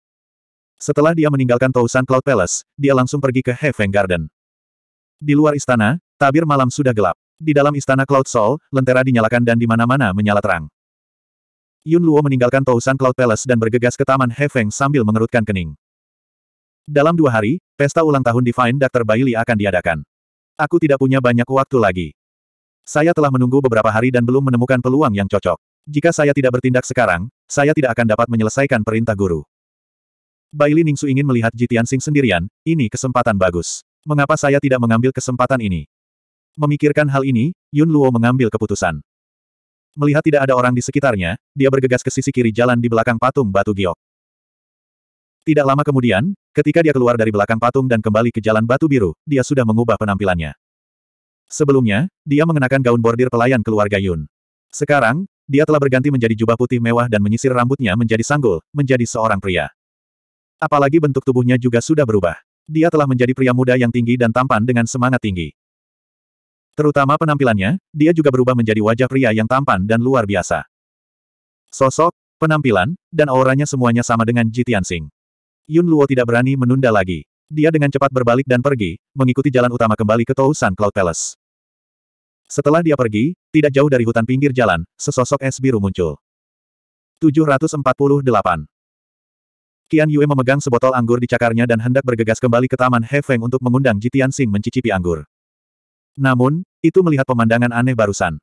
Setelah dia meninggalkan Tousan Cloud Palace, dia langsung pergi ke Heaven Garden. Di luar istana, tabir malam sudah gelap. Di dalam istana Cloud Soul, lentera dinyalakan dan di mana-mana menyala terang. Yun Luo meninggalkan Tousan Cloud Palace dan bergegas ke taman Heaven sambil mengerutkan kening. Dalam dua hari, pesta ulang tahun Divine Dr. Bailey akan diadakan. Aku tidak punya banyak waktu lagi. Saya telah menunggu beberapa hari dan belum menemukan peluang yang cocok. Jika saya tidak bertindak sekarang, saya tidak akan dapat menyelesaikan perintah guru. Bailey Ningsu ingin melihat Jitian Sing sendirian, ini kesempatan bagus. Mengapa saya tidak mengambil kesempatan ini? Memikirkan hal ini, Yun Luo mengambil keputusan. Melihat tidak ada orang di sekitarnya, dia bergegas ke sisi kiri jalan di belakang patung batu giok. Tidak lama kemudian, ketika dia keluar dari belakang patung dan kembali ke jalan batu biru, dia sudah mengubah penampilannya. Sebelumnya, dia mengenakan gaun bordir pelayan keluarga Yun. Sekarang, dia telah berganti menjadi jubah putih mewah dan menyisir rambutnya menjadi sanggul, menjadi seorang pria. Apalagi bentuk tubuhnya juga sudah berubah. Dia telah menjadi pria muda yang tinggi dan tampan dengan semangat tinggi. Terutama penampilannya, dia juga berubah menjadi wajah pria yang tampan dan luar biasa. Sosok, penampilan, dan auranya semuanya sama dengan Jitian Singh. Yun Luo tidak berani menunda lagi. Dia dengan cepat berbalik dan pergi, mengikuti jalan utama kembali ke Tousan Cloud Palace. Setelah dia pergi, tidak jauh dari hutan pinggir jalan, sesosok es biru muncul. 748. Qian Yue memegang sebotol anggur di cakarnya dan hendak bergegas kembali ke Taman Hefeng untuk mengundang Jitian Sing mencicipi anggur. Namun, itu melihat pemandangan aneh barusan.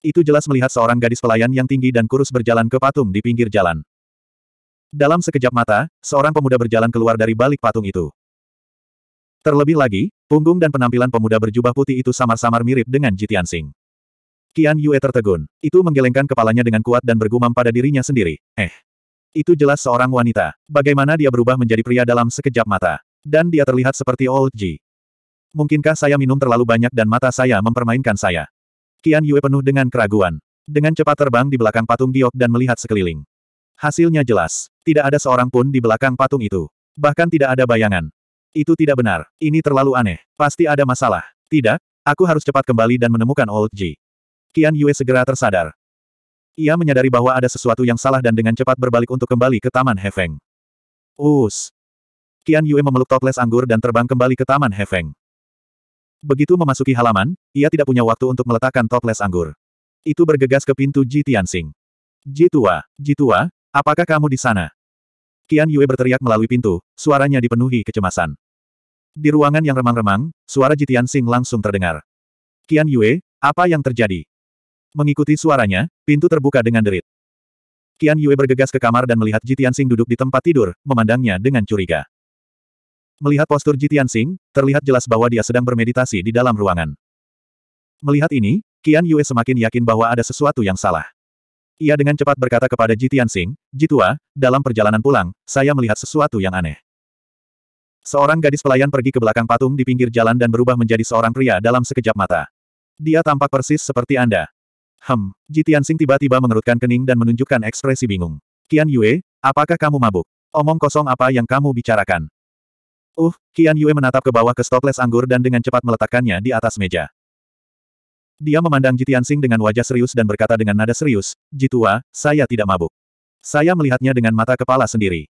Itu jelas melihat seorang gadis pelayan yang tinggi dan kurus berjalan ke patung di pinggir jalan. Dalam sekejap mata, seorang pemuda berjalan keluar dari balik patung itu. Terlebih lagi, punggung dan penampilan pemuda berjubah putih itu samar-samar mirip dengan Jitian Sing. Qian Yue tertegun. Itu menggelengkan kepalanya dengan kuat dan bergumam pada dirinya sendiri. Eh. Itu jelas seorang wanita. Bagaimana dia berubah menjadi pria dalam sekejap mata. Dan dia terlihat seperti Old Ji. Mungkinkah saya minum terlalu banyak dan mata saya mempermainkan saya? Qian Yue penuh dengan keraguan. Dengan cepat terbang di belakang patung giok dan melihat sekeliling. Hasilnya jelas. Tidak ada seorang pun di belakang patung itu. Bahkan tidak ada bayangan. Itu tidak benar. Ini terlalu aneh. Pasti ada masalah. Tidak, aku harus cepat kembali dan menemukan Old Ji. Qian Yue segera tersadar. Ia menyadari bahwa ada sesuatu yang salah dan dengan cepat berbalik untuk kembali ke Taman Hefeng. Us. Qian Yue memeluk toples anggur dan terbang kembali ke Taman Hefeng. Begitu memasuki halaman, ia tidak punya waktu untuk meletakkan toples anggur. Itu bergegas ke pintu Ji Tianxing. Ji tua, Ji tua, Apakah kamu di sana? Kian Yue berteriak melalui pintu, suaranya dipenuhi kecemasan. Di ruangan yang remang-remang, suara Jitian Sing langsung terdengar. Kian Yue, apa yang terjadi? Mengikuti suaranya, pintu terbuka dengan derit. Kian Yue bergegas ke kamar dan melihat Jitian Sing duduk di tempat tidur, memandangnya dengan curiga. Melihat postur Jitian Sing, terlihat jelas bahwa dia sedang bermeditasi di dalam ruangan. Melihat ini, Kian Yue semakin yakin bahwa ada sesuatu yang salah. Ia dengan cepat berkata kepada Ji Tianxing, Jitua, dalam perjalanan pulang, saya melihat sesuatu yang aneh. Seorang gadis pelayan pergi ke belakang patung di pinggir jalan dan berubah menjadi seorang pria dalam sekejap mata. Dia tampak persis seperti Anda. Hem, Ji Tianxing tiba-tiba mengerutkan kening dan menunjukkan ekspresi bingung. Qian Yue, apakah kamu mabuk? Omong kosong apa yang kamu bicarakan? Uh, Qian Yue menatap ke bawah ke stoples anggur dan dengan cepat meletakkannya di atas meja. Dia memandang Jitian Sing dengan wajah serius dan berkata dengan nada serius, Jitua, saya tidak mabuk. Saya melihatnya dengan mata kepala sendiri.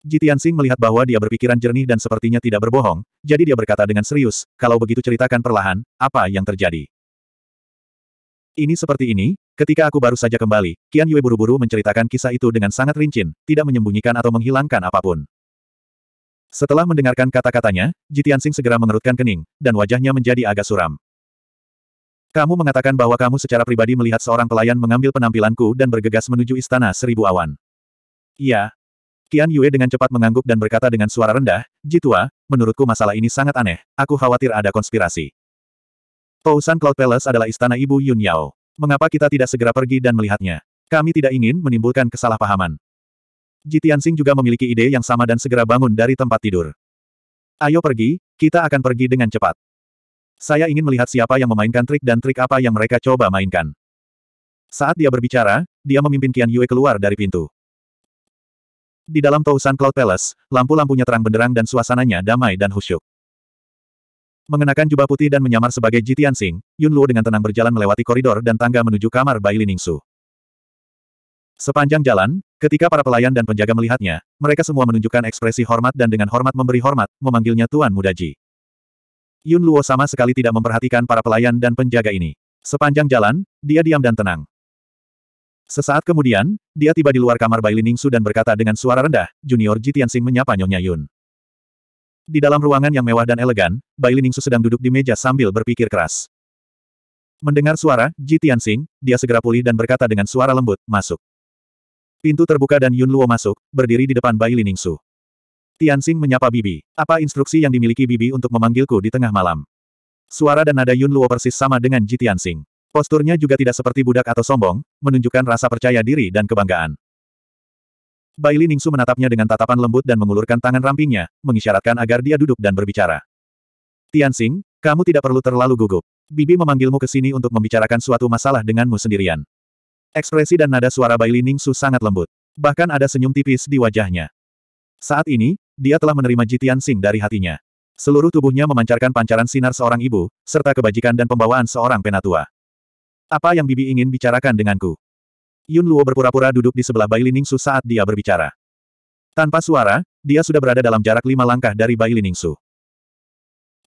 Jitian Sing melihat bahwa dia berpikiran jernih dan sepertinya tidak berbohong, jadi dia berkata dengan serius, kalau begitu ceritakan perlahan, apa yang terjadi. Ini seperti ini, ketika aku baru saja kembali, Kian Yue buru-buru menceritakan kisah itu dengan sangat rinci, tidak menyembunyikan atau menghilangkan apapun. Setelah mendengarkan kata-katanya, Jitian Sing segera mengerutkan kening, dan wajahnya menjadi agak suram. Kamu mengatakan bahwa kamu secara pribadi melihat seorang pelayan mengambil penampilanku dan bergegas menuju istana seribu awan. Iya. Qian Yue dengan cepat mengangguk dan berkata dengan suara rendah, Jitua, menurutku masalah ini sangat aneh, aku khawatir ada konspirasi. Pousan Cloud Palace adalah istana ibu Yun Yao. Mengapa kita tidak segera pergi dan melihatnya? Kami tidak ingin menimbulkan kesalahpahaman. Jitiansing juga memiliki ide yang sama dan segera bangun dari tempat tidur. Ayo pergi, kita akan pergi dengan cepat. Saya ingin melihat siapa yang memainkan trik dan trik apa yang mereka coba mainkan. Saat dia berbicara, dia memimpin Qian Yue keluar dari pintu. Di dalam Tousan Cloud Palace, lampu-lampunya terang benderang dan suasananya damai dan husyuk. Mengenakan jubah putih dan menyamar sebagai Jitian Sing, Yun Luo dengan tenang berjalan melewati koridor dan tangga menuju kamar Bai Liningsu. Sepanjang jalan, ketika para pelayan dan penjaga melihatnya, mereka semua menunjukkan ekspresi hormat dan dengan hormat memberi hormat, memanggilnya Tuan Muda Ji. Yun Luo sama sekali tidak memperhatikan para pelayan dan penjaga ini. Sepanjang jalan, dia diam dan tenang. Sesaat kemudian, dia tiba di luar kamar Bai Liningsu dan berkata dengan suara rendah, Junior Tianxing menyapa Nyonya Yun. Di dalam ruangan yang mewah dan elegan, Bai Liningsu sedang duduk di meja sambil berpikir keras. Mendengar suara, Ji Tianxing, dia segera pulih dan berkata dengan suara lembut, masuk. Pintu terbuka dan Yun Luo masuk, berdiri di depan Bai Liningsu. Tianxing menyapa Bibi. Apa instruksi yang dimiliki Bibi untuk memanggilku di tengah malam? Suara dan nada Yun Luo persis sama dengan Ji Tianxing. Posturnya juga tidak seperti budak atau sombong, menunjukkan rasa percaya diri dan kebanggaan. Baili Ningsu menatapnya dengan tatapan lembut dan mengulurkan tangan rampingnya, mengisyaratkan agar dia duduk dan berbicara. Tianxing, kamu tidak perlu terlalu gugup. Bibi memanggilmu ke sini untuk membicarakan suatu masalah denganmu sendirian. Ekspresi dan nada suara Baili Ningsu sangat lembut. Bahkan ada senyum tipis di wajahnya. Saat ini, dia telah menerima Jitian Sing dari hatinya. Seluruh tubuhnya memancarkan pancaran sinar seorang ibu, serta kebajikan dan pembawaan seorang penatua. Apa yang Bibi ingin bicarakan denganku? Yun Luo berpura-pura duduk di sebelah Bai Liningsu saat dia berbicara. Tanpa suara, dia sudah berada dalam jarak lima langkah dari Bai Liningsu.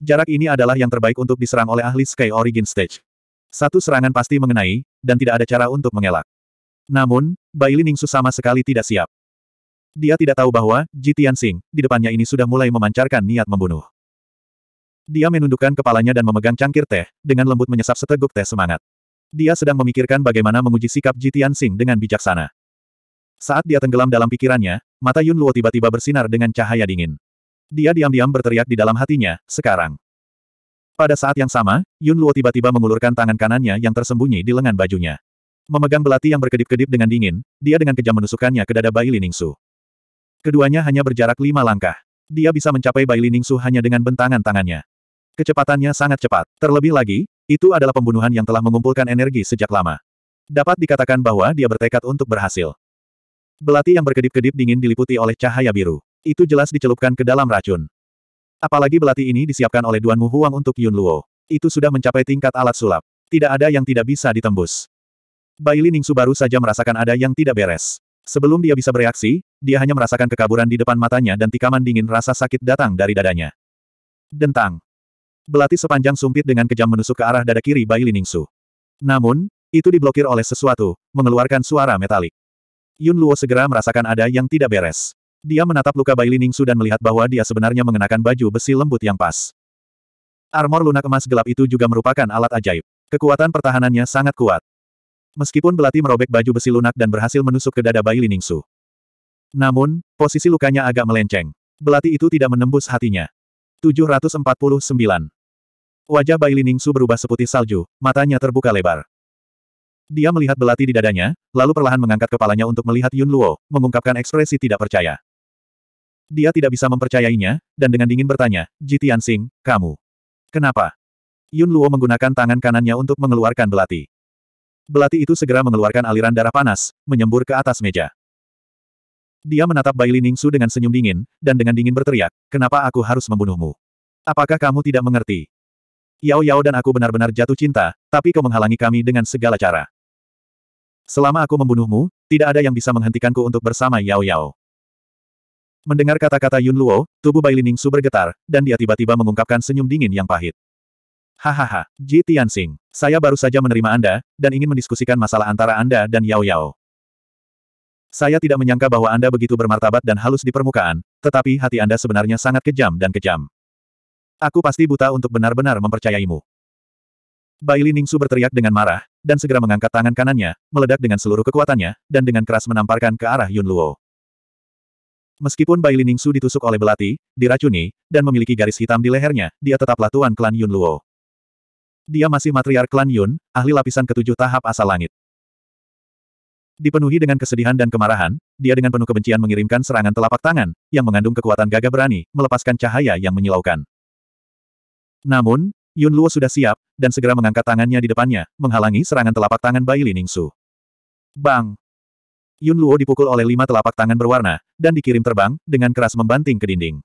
Jarak ini adalah yang terbaik untuk diserang oleh ahli Sky Origin Stage. Satu serangan pasti mengenai, dan tidak ada cara untuk mengelak. Namun, Bai Liningsu sama sekali tidak siap. Dia tidak tahu bahwa, Ji Tianxing, di depannya ini sudah mulai memancarkan niat membunuh. Dia menundukkan kepalanya dan memegang cangkir teh, dengan lembut menyesap seteguk teh semangat. Dia sedang memikirkan bagaimana menguji sikap Ji Tianxing dengan bijaksana. Saat dia tenggelam dalam pikirannya, mata Yun Luo tiba-tiba bersinar dengan cahaya dingin. Dia diam-diam berteriak di dalam hatinya, sekarang. Pada saat yang sama, Yun Luo tiba-tiba mengulurkan tangan kanannya yang tersembunyi di lengan bajunya. Memegang belati yang berkedip-kedip dengan dingin, dia dengan kejam menusukkannya ke dada Bai Liningsu. Keduanya hanya berjarak lima langkah. Dia bisa mencapai Bai Ningsu hanya dengan bentangan tangannya. Kecepatannya sangat cepat. Terlebih lagi, itu adalah pembunuhan yang telah mengumpulkan energi sejak lama. Dapat dikatakan bahwa dia bertekad untuk berhasil. Belati yang berkedip-kedip dingin diliputi oleh cahaya biru. Itu jelas dicelupkan ke dalam racun. Apalagi belati ini disiapkan oleh Duan Mu Huang untuk Yun Luo. Itu sudah mencapai tingkat alat sulap. Tidak ada yang tidak bisa ditembus. Bai Ningsu baru saja merasakan ada yang tidak beres. Sebelum dia bisa bereaksi, dia hanya merasakan kekaburan di depan matanya dan tikaman dingin rasa sakit datang dari dadanya. Dentang. Belati sepanjang sumpit dengan kejam menusuk ke arah dada kiri Bai Liningsu. Namun, itu diblokir oleh sesuatu, mengeluarkan suara metalik. Yun Luo segera merasakan ada yang tidak beres. Dia menatap luka Bai Liningsu dan melihat bahwa dia sebenarnya mengenakan baju besi lembut yang pas. Armor lunak emas gelap itu juga merupakan alat ajaib. Kekuatan pertahanannya sangat kuat meskipun belati merobek baju besi lunak dan berhasil menusuk ke dada bayi Liningsu. Namun, posisi lukanya agak melenceng. Belati itu tidak menembus hatinya. 749. Wajah Bai Liningsu berubah seputih salju, matanya terbuka lebar. Dia melihat belati di dadanya, lalu perlahan mengangkat kepalanya untuk melihat Yun Luo, mengungkapkan ekspresi tidak percaya. Dia tidak bisa mempercayainya, dan dengan dingin bertanya, Jitian Sing, kamu. Kenapa? Yun Luo menggunakan tangan kanannya untuk mengeluarkan belati. Belati itu segera mengeluarkan aliran darah panas, menyembur ke atas meja. Dia menatap Bai Ningsu dengan senyum dingin, dan dengan dingin berteriak, kenapa aku harus membunuhmu? Apakah kamu tidak mengerti? Yao Yao dan aku benar-benar jatuh cinta, tapi kau menghalangi kami dengan segala cara. Selama aku membunuhmu, tidak ada yang bisa menghentikanku untuk bersama Yao Yao. Mendengar kata-kata Yun Luo, tubuh Bai Ningsu bergetar, dan dia tiba-tiba mengungkapkan senyum dingin yang pahit. Hahaha, Ji Tianxing, saya baru saja menerima Anda, dan ingin mendiskusikan masalah antara Anda dan Yao Yao. Saya tidak menyangka bahwa Anda begitu bermartabat dan halus di permukaan, tetapi hati Anda sebenarnya sangat kejam dan kejam. Aku pasti buta untuk benar-benar mempercayaimu. Bai Li Ningsu berteriak dengan marah, dan segera mengangkat tangan kanannya, meledak dengan seluruh kekuatannya, dan dengan keras menamparkan ke arah Yun Luo. Meskipun Bai Li Ningsu ditusuk oleh belati, diracuni, dan memiliki garis hitam di lehernya, dia tetaplah tuan klan Yun Luo. Dia masih matriark klan Yun, ahli lapisan ketujuh tahap asal langit. Dipenuhi dengan kesedihan dan kemarahan, dia dengan penuh kebencian mengirimkan serangan telapak tangan, yang mengandung kekuatan gagah berani, melepaskan cahaya yang menyilaukan. Namun, Yun Luo sudah siap, dan segera mengangkat tangannya di depannya, menghalangi serangan telapak tangan Bai Ningsu. Bang! Yun Luo dipukul oleh lima telapak tangan berwarna, dan dikirim terbang, dengan keras membanting ke dinding.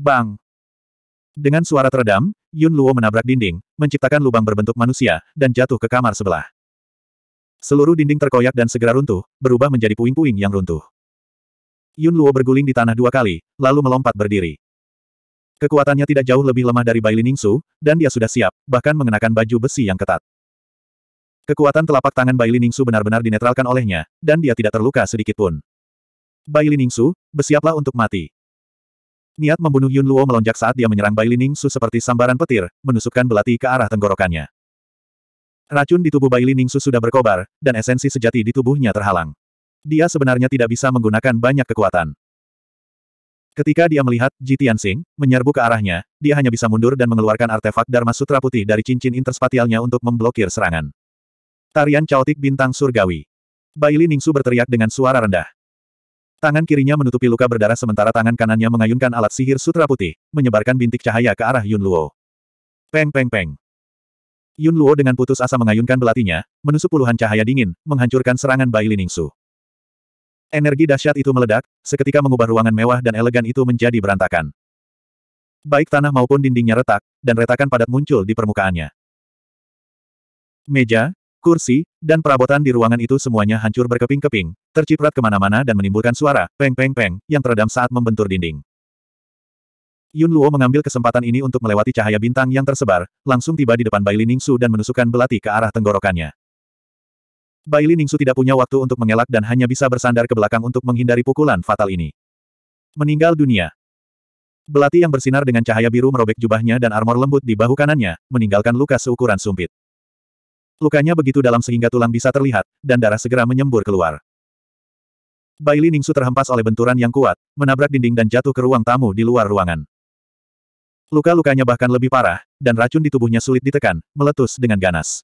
Bang! Dengan suara teredam, Yun Luo menabrak dinding, menciptakan lubang berbentuk manusia, dan jatuh ke kamar sebelah. Seluruh dinding terkoyak dan segera runtuh, berubah menjadi puing-puing yang runtuh. Yun Luo berguling di tanah dua kali, lalu melompat berdiri. Kekuatannya tidak jauh lebih lemah dari Bai Liningsu, dan dia sudah siap, bahkan mengenakan baju besi yang ketat. Kekuatan telapak tangan Bai Liningsu benar-benar dinetralkan olehnya, dan dia tidak terluka sedikitpun. Bai Liningsu, bersiaplah untuk mati. Niat membunuh Yun Luo melonjak saat dia menyerang Bai Lining Su seperti sambaran petir, menusukkan belati ke arah tenggorokannya. Racun di tubuh Bai Lining Su sudah berkobar, dan esensi sejati di tubuhnya terhalang. Dia sebenarnya tidak bisa menggunakan banyak kekuatan. Ketika dia melihat Ji Tianxing menyerbu ke arahnya, dia hanya bisa mundur dan mengeluarkan artefak Dharma Sutra Putih dari cincin interspatialnya untuk memblokir serangan. Tarian Chaotik Bintang Surgawi. Bai Lining Su berteriak dengan suara rendah. Tangan kirinya menutupi luka berdarah sementara tangan kanannya mengayunkan alat sihir sutra putih, menyebarkan bintik cahaya ke arah Yun Luo. Peng peng peng. Yun Luo dengan putus asa mengayunkan belatinya, menusuk puluhan cahaya dingin, menghancurkan serangan Bai Liningsu. Energi dahsyat itu meledak, seketika mengubah ruangan mewah dan elegan itu menjadi berantakan. Baik tanah maupun dindingnya retak, dan retakan padat muncul di permukaannya. Meja, kursi, dan perabotan di ruangan itu semuanya hancur berkeping-keping, terciprat kemana-mana dan menimbulkan suara, peng-peng-peng, yang teredam saat membentur dinding. Yun Luo mengambil kesempatan ini untuk melewati cahaya bintang yang tersebar, langsung tiba di depan Bai Li Ningsu dan menusukkan belati ke arah tenggorokannya. Bai Li Ningsu tidak punya waktu untuk mengelak dan hanya bisa bersandar ke belakang untuk menghindari pukulan fatal ini. Meninggal dunia. Belati yang bersinar dengan cahaya biru merobek jubahnya dan armor lembut di bahu kanannya, meninggalkan luka seukuran sumpit. Lukanya begitu dalam sehingga tulang bisa terlihat, dan darah segera menyembur keluar. Baili Ningsu terhempas oleh benturan yang kuat, menabrak dinding dan jatuh ke ruang tamu di luar ruangan. Luka-lukanya bahkan lebih parah, dan racun di tubuhnya sulit ditekan, meletus dengan ganas.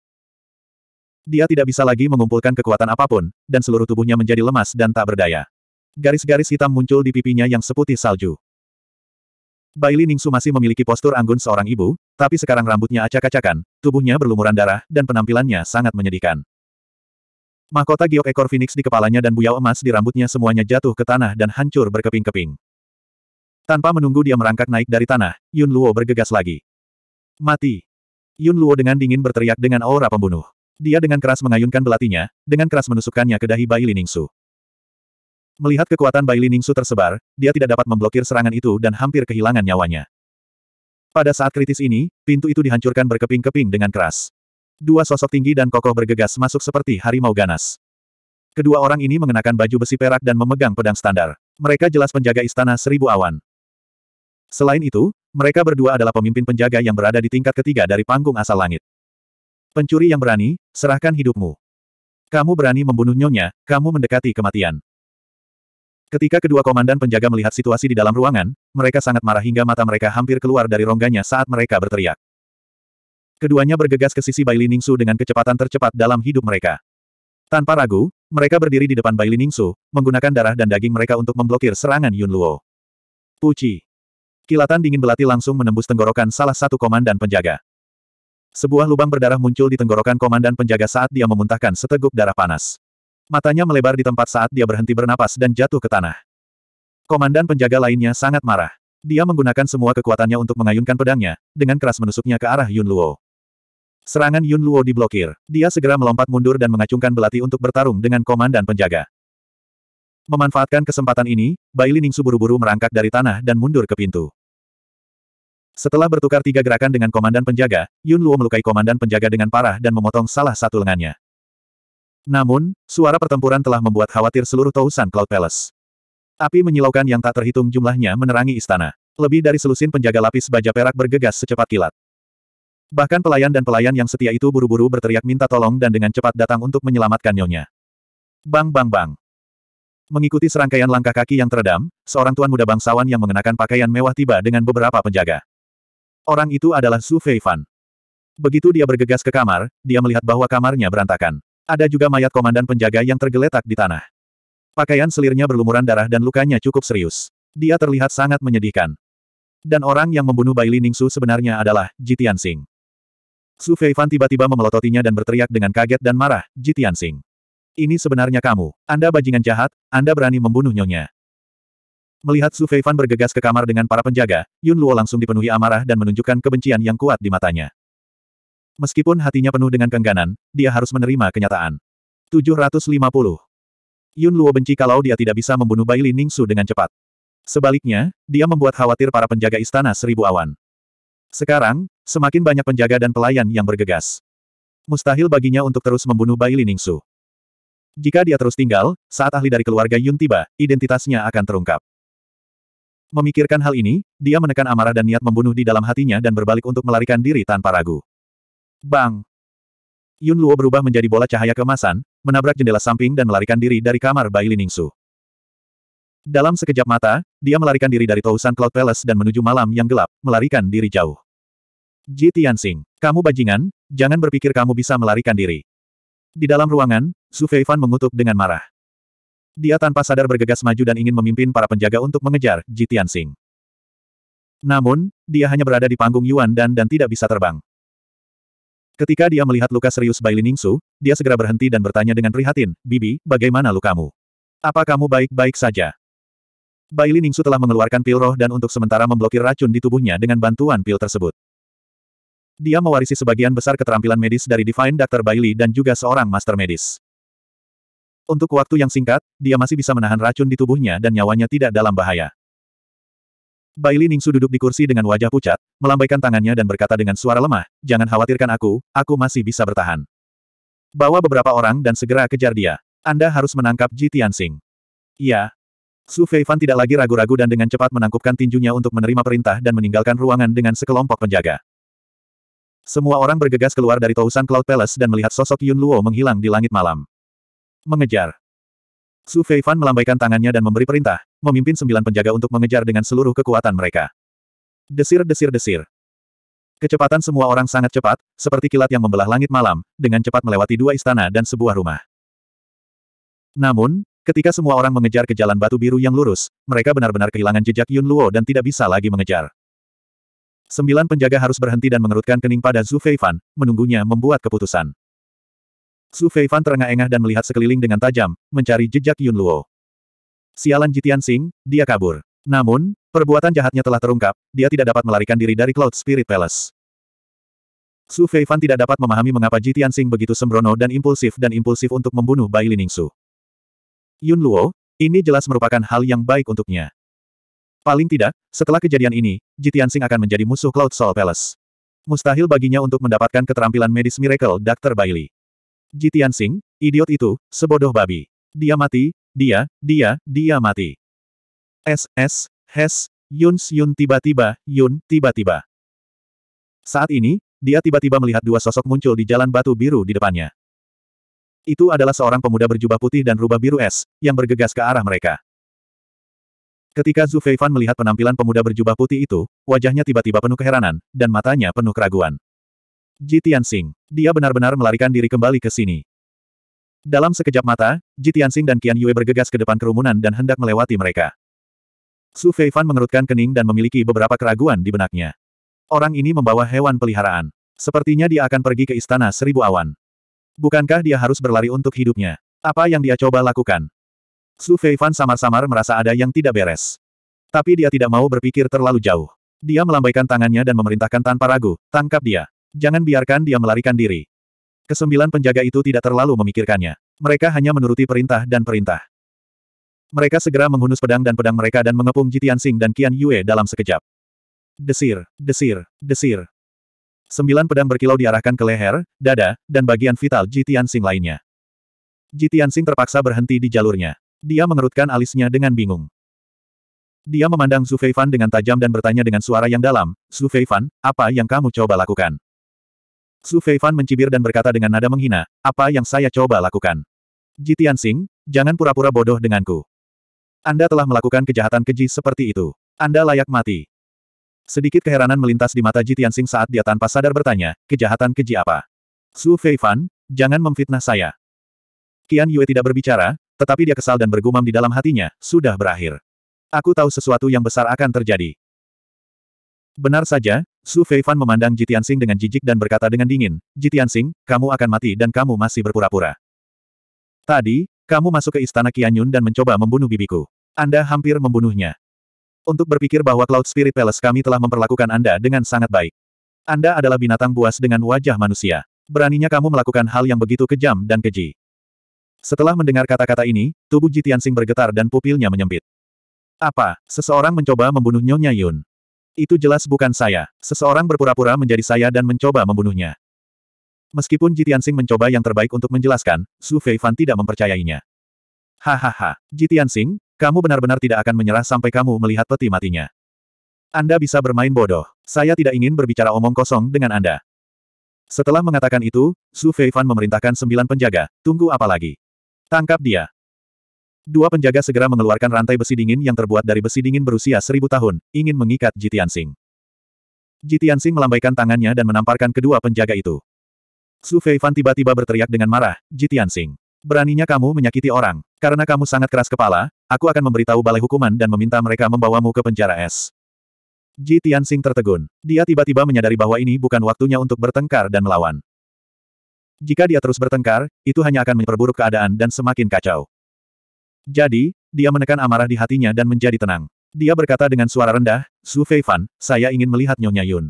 Dia tidak bisa lagi mengumpulkan kekuatan apapun, dan seluruh tubuhnya menjadi lemas dan tak berdaya. Garis-garis hitam muncul di pipinya yang seputih salju. Baili Ningsu masih memiliki postur anggun seorang ibu, tapi sekarang rambutnya acak-acakan, tubuhnya berlumuran darah, dan penampilannya sangat menyedihkan. Mahkota giok ekor Phoenix di kepalanya dan buyau emas di rambutnya semuanya jatuh ke tanah dan hancur berkeping-keping. Tanpa menunggu dia merangkak naik dari tanah, Yun Luo bergegas lagi. Mati! Yun Luo dengan dingin berteriak dengan aura pembunuh. Dia dengan keras mengayunkan belatinya, dengan keras menusukkannya ke dahi Bai Su. Melihat kekuatan Bai Liningsu tersebar, dia tidak dapat memblokir serangan itu dan hampir kehilangan nyawanya. Pada saat kritis ini, pintu itu dihancurkan berkeping-keping dengan keras. Dua sosok tinggi dan kokoh bergegas masuk seperti harimau ganas. Kedua orang ini mengenakan baju besi perak dan memegang pedang standar. Mereka jelas penjaga istana seribu awan. Selain itu, mereka berdua adalah pemimpin penjaga yang berada di tingkat ketiga dari panggung asal langit. Pencuri yang berani, serahkan hidupmu. Kamu berani membunuh nyonya, kamu mendekati kematian. Ketika kedua komandan penjaga melihat situasi di dalam ruangan, mereka sangat marah hingga mata mereka hampir keluar dari rongganya saat mereka berteriak. Keduanya bergegas ke sisi Bai Ningsu dengan kecepatan tercepat dalam hidup mereka. Tanpa ragu, mereka berdiri di depan Bai Ningsu, menggunakan darah dan daging mereka untuk memblokir serangan Yun Luo. Puci. Kilatan dingin belati langsung menembus tenggorokan salah satu komandan penjaga. Sebuah lubang berdarah muncul di tenggorokan komandan penjaga saat dia memuntahkan seteguk darah panas. Matanya melebar di tempat saat dia berhenti bernapas dan jatuh ke tanah. Komandan penjaga lainnya sangat marah. Dia menggunakan semua kekuatannya untuk mengayunkan pedangnya, dengan keras menusuknya ke arah Yun Luo. Serangan Yun Luo diblokir. Dia segera melompat mundur dan mengacungkan belati untuk bertarung dengan komandan penjaga. Memanfaatkan kesempatan ini, Bai Liningsu buru-buru merangkak dari tanah dan mundur ke pintu. Setelah bertukar tiga gerakan dengan komandan penjaga, Yun Luo melukai komandan penjaga dengan parah dan memotong salah satu lengannya. Namun, suara pertempuran telah membuat khawatir seluruh Tousan Cloud Palace. Api menyilaukan yang tak terhitung jumlahnya menerangi istana. Lebih dari selusin penjaga lapis baja perak bergegas secepat kilat. Bahkan pelayan dan pelayan yang setia itu buru-buru berteriak minta tolong dan dengan cepat datang untuk menyelamatkan nyonya. Bang bang bang. Mengikuti serangkaian langkah kaki yang teredam, seorang tuan muda bangsawan yang mengenakan pakaian mewah tiba dengan beberapa penjaga. Orang itu adalah Su Fan. Begitu dia bergegas ke kamar, dia melihat bahwa kamarnya berantakan. Ada juga mayat komandan penjaga yang tergeletak di tanah. Pakaian selirnya berlumuran darah dan lukanya cukup serius. Dia terlihat sangat menyedihkan. Dan orang yang membunuh Bai Li sebenarnya adalah Jitian Sing. Su Feifan tiba-tiba memelototinya dan berteriak dengan kaget dan marah, Jitian Sing. Ini sebenarnya kamu. Anda bajingan jahat, Anda berani membunuh nyonya. Melihat Su Feifan bergegas ke kamar dengan para penjaga, Yun Luo langsung dipenuhi amarah dan menunjukkan kebencian yang kuat di matanya. Meskipun hatinya penuh dengan kengganan, dia harus menerima kenyataan. 750. Yun Luo benci kalau dia tidak bisa membunuh Bai Li Ningsu dengan cepat. Sebaliknya, dia membuat khawatir para penjaga istana seribu awan. Sekarang, semakin banyak penjaga dan pelayan yang bergegas. Mustahil baginya untuk terus membunuh Bai Li Ningsu. Jika dia terus tinggal, saat ahli dari keluarga Yun tiba, identitasnya akan terungkap. Memikirkan hal ini, dia menekan amarah dan niat membunuh di dalam hatinya dan berbalik untuk melarikan diri tanpa ragu. Bang! Yun Luo berubah menjadi bola cahaya kemasan, menabrak jendela samping dan melarikan diri dari kamar Bai Liningsu. Dalam sekejap mata, dia melarikan diri dari Tousan Cloud Palace dan menuju malam yang gelap, melarikan diri jauh. Ji Tianxing, kamu bajingan, jangan berpikir kamu bisa melarikan diri. Di dalam ruangan, Su Feifan mengutuk dengan marah. Dia tanpa sadar bergegas maju dan ingin memimpin para penjaga untuk mengejar Ji Tianxing. Namun, dia hanya berada di panggung Yuan dan dan tidak bisa terbang. Ketika dia melihat luka serius Bai Ningsu, dia segera berhenti dan bertanya dengan prihatin, Bibi, bagaimana lukamu? Apa kamu baik-baik saja? Bai Ningsu telah mengeluarkan pil roh dan untuk sementara memblokir racun di tubuhnya dengan bantuan pil tersebut. Dia mewarisi sebagian besar keterampilan medis dari Divine Dr. Baili dan juga seorang master medis. Untuk waktu yang singkat, dia masih bisa menahan racun di tubuhnya dan nyawanya tidak dalam bahaya. Baili Ningsu duduk di kursi dengan wajah pucat, melambaikan tangannya dan berkata dengan suara lemah, jangan khawatirkan aku, aku masih bisa bertahan. Bawa beberapa orang dan segera kejar dia. Anda harus menangkap Ji Tianxing. Iya. Su Fei Fan tidak lagi ragu-ragu dan dengan cepat menangkupkan tinjunya untuk menerima perintah dan meninggalkan ruangan dengan sekelompok penjaga. Semua orang bergegas keluar dari Tousan Cloud Palace dan melihat sosok Yun Luo menghilang di langit malam. Mengejar. Su Fan melambaikan tangannya dan memberi perintah, memimpin sembilan penjaga untuk mengejar dengan seluruh kekuatan mereka. Desir desir desir. Kecepatan semua orang sangat cepat, seperti kilat yang membelah langit malam, dengan cepat melewati dua istana dan sebuah rumah. Namun, ketika semua orang mengejar ke jalan batu biru yang lurus, mereka benar-benar kehilangan jejak Yun Luo dan tidak bisa lagi mengejar. Sembilan penjaga harus berhenti dan mengerutkan kening pada Zhu Feifan, menunggunya membuat keputusan. Su Feifan terengah-engah dan melihat sekeliling dengan tajam, mencari jejak Yun Luo. Sialan Jitian Sing, dia kabur. Namun, perbuatan jahatnya telah terungkap, dia tidak dapat melarikan diri dari Cloud Spirit Palace. Su Feifan tidak dapat memahami mengapa Jitian Sing begitu sembrono dan impulsif dan impulsif untuk membunuh Bai Liningsu. Yun Luo, ini jelas merupakan hal yang baik untuknya. Paling tidak, setelah kejadian ini, Jitian Sing akan menjadi musuh Cloud Soul Palace. Mustahil baginya untuk mendapatkan keterampilan medis Miracle Dr. Bailey. Ji Tianxing, idiot itu, sebodoh babi. Dia mati, dia, dia, dia mati. SS, Hes, Yun Yun tiba-tiba, Yun, tiba-tiba. Saat ini, dia tiba-tiba melihat dua sosok muncul di jalan batu biru di depannya. Itu adalah seorang pemuda berjubah putih dan rubah biru es, yang bergegas ke arah mereka. Ketika Zhu melihat penampilan pemuda berjubah putih itu, wajahnya tiba-tiba penuh keheranan, dan matanya penuh keraguan. Jitian Tianxing. Dia benar-benar melarikan diri kembali ke sini. Dalam sekejap mata, Jitian Tianxing dan Qian Yue bergegas ke depan kerumunan dan hendak melewati mereka. Su Fei Fan mengerutkan kening dan memiliki beberapa keraguan di benaknya. Orang ini membawa hewan peliharaan. Sepertinya dia akan pergi ke Istana Seribu Awan. Bukankah dia harus berlari untuk hidupnya? Apa yang dia coba lakukan? Su Fei Fan samar-samar merasa ada yang tidak beres. Tapi dia tidak mau berpikir terlalu jauh. Dia melambaikan tangannya dan memerintahkan tanpa ragu, tangkap dia. Jangan biarkan dia melarikan diri. Kesembilan penjaga itu tidak terlalu memikirkannya. Mereka hanya menuruti perintah dan perintah. Mereka segera menghunus pedang dan pedang mereka dan mengepung Jitian Sing dan Qian Yue dalam sekejap. Desir, desir, desir. Sembilan pedang berkilau diarahkan ke leher, dada, dan bagian vital Jitian Sing lainnya. Jitian Sing terpaksa berhenti di jalurnya. Dia mengerutkan alisnya dengan bingung. Dia memandang Fei Fan dengan tajam dan bertanya dengan suara yang dalam, Fei Fan, apa yang kamu coba lakukan? Su Feifan mencibir dan berkata dengan nada menghina, apa yang saya coba lakukan? Jitian Singh? jangan pura-pura bodoh denganku. Anda telah melakukan kejahatan keji seperti itu. Anda layak mati. Sedikit keheranan melintas di mata Jitian Singh saat dia tanpa sadar bertanya, kejahatan keji apa? Su Feifan, jangan memfitnah saya. Qian Yue tidak berbicara, tetapi dia kesal dan bergumam di dalam hatinya, sudah berakhir. Aku tahu sesuatu yang besar akan terjadi. Benar saja, Su Feifan memandang Jitian Sing dengan jijik dan berkata dengan dingin, Jitian Sing, kamu akan mati dan kamu masih berpura-pura. Tadi, kamu masuk ke istana Qianyun dan mencoba membunuh bibiku. Anda hampir membunuhnya. Untuk berpikir bahwa Cloud Spirit Palace kami telah memperlakukan Anda dengan sangat baik. Anda adalah binatang buas dengan wajah manusia. Beraninya kamu melakukan hal yang begitu kejam dan keji. Setelah mendengar kata-kata ini, tubuh Jitian Sing bergetar dan pupilnya menyempit. Apa, seseorang mencoba membunuh Nyonya Yun? Itu jelas bukan saya. Seseorang berpura-pura menjadi saya dan mencoba membunuhnya. Meskipun Jitiansing mencoba yang terbaik untuk menjelaskan, Su Feifan tidak mempercayainya. Hahaha, Jitiansing, kamu benar-benar tidak akan menyerah sampai kamu melihat peti matinya. Anda bisa bermain bodoh. Saya tidak ingin berbicara omong kosong dengan Anda. Setelah mengatakan itu, Su Feifan memerintahkan sembilan penjaga, tunggu apa lagi? Tangkap dia. Dua penjaga segera mengeluarkan rantai besi dingin yang terbuat dari besi dingin berusia seribu tahun, ingin mengikat Jitiansing. Jitiansing melambaikan tangannya dan menamparkan kedua penjaga itu. Su Feifan tiba-tiba berteriak dengan marah, Jitiansing. Beraninya kamu menyakiti orang. Karena kamu sangat keras kepala, aku akan memberitahu balai hukuman dan meminta mereka membawamu ke penjara es. Ji tertegun. Dia tiba-tiba menyadari bahwa ini bukan waktunya untuk bertengkar dan melawan. Jika dia terus bertengkar, itu hanya akan memperburuk keadaan dan semakin kacau. Jadi, dia menekan amarah di hatinya dan menjadi tenang. Dia berkata dengan suara rendah, Su Fei Fan, saya ingin melihat Nyonya Yun.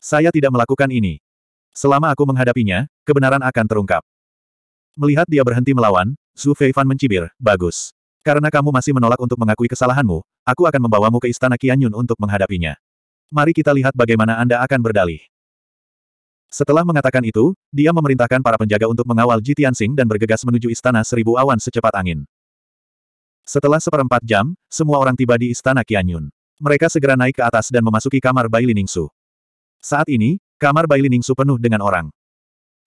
Saya tidak melakukan ini. Selama aku menghadapinya, kebenaran akan terungkap. Melihat dia berhenti melawan, Su Fei Fan mencibir, bagus. Karena kamu masih menolak untuk mengakui kesalahanmu, aku akan membawamu ke istana Qianyun untuk menghadapinya. Mari kita lihat bagaimana Anda akan berdalih. Setelah mengatakan itu, dia memerintahkan para penjaga untuk mengawal Ji Tianxing dan bergegas menuju istana seribu awan secepat angin. Setelah seperempat jam, semua orang tiba di istana Qianyun. Mereka segera naik ke atas dan memasuki kamar Bai Liningsu. Saat ini, kamar Bai Liningsu penuh dengan orang.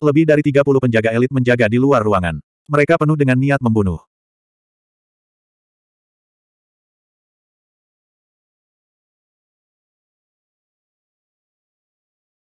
Lebih dari 30 penjaga elit menjaga di luar ruangan. Mereka penuh dengan niat membunuh.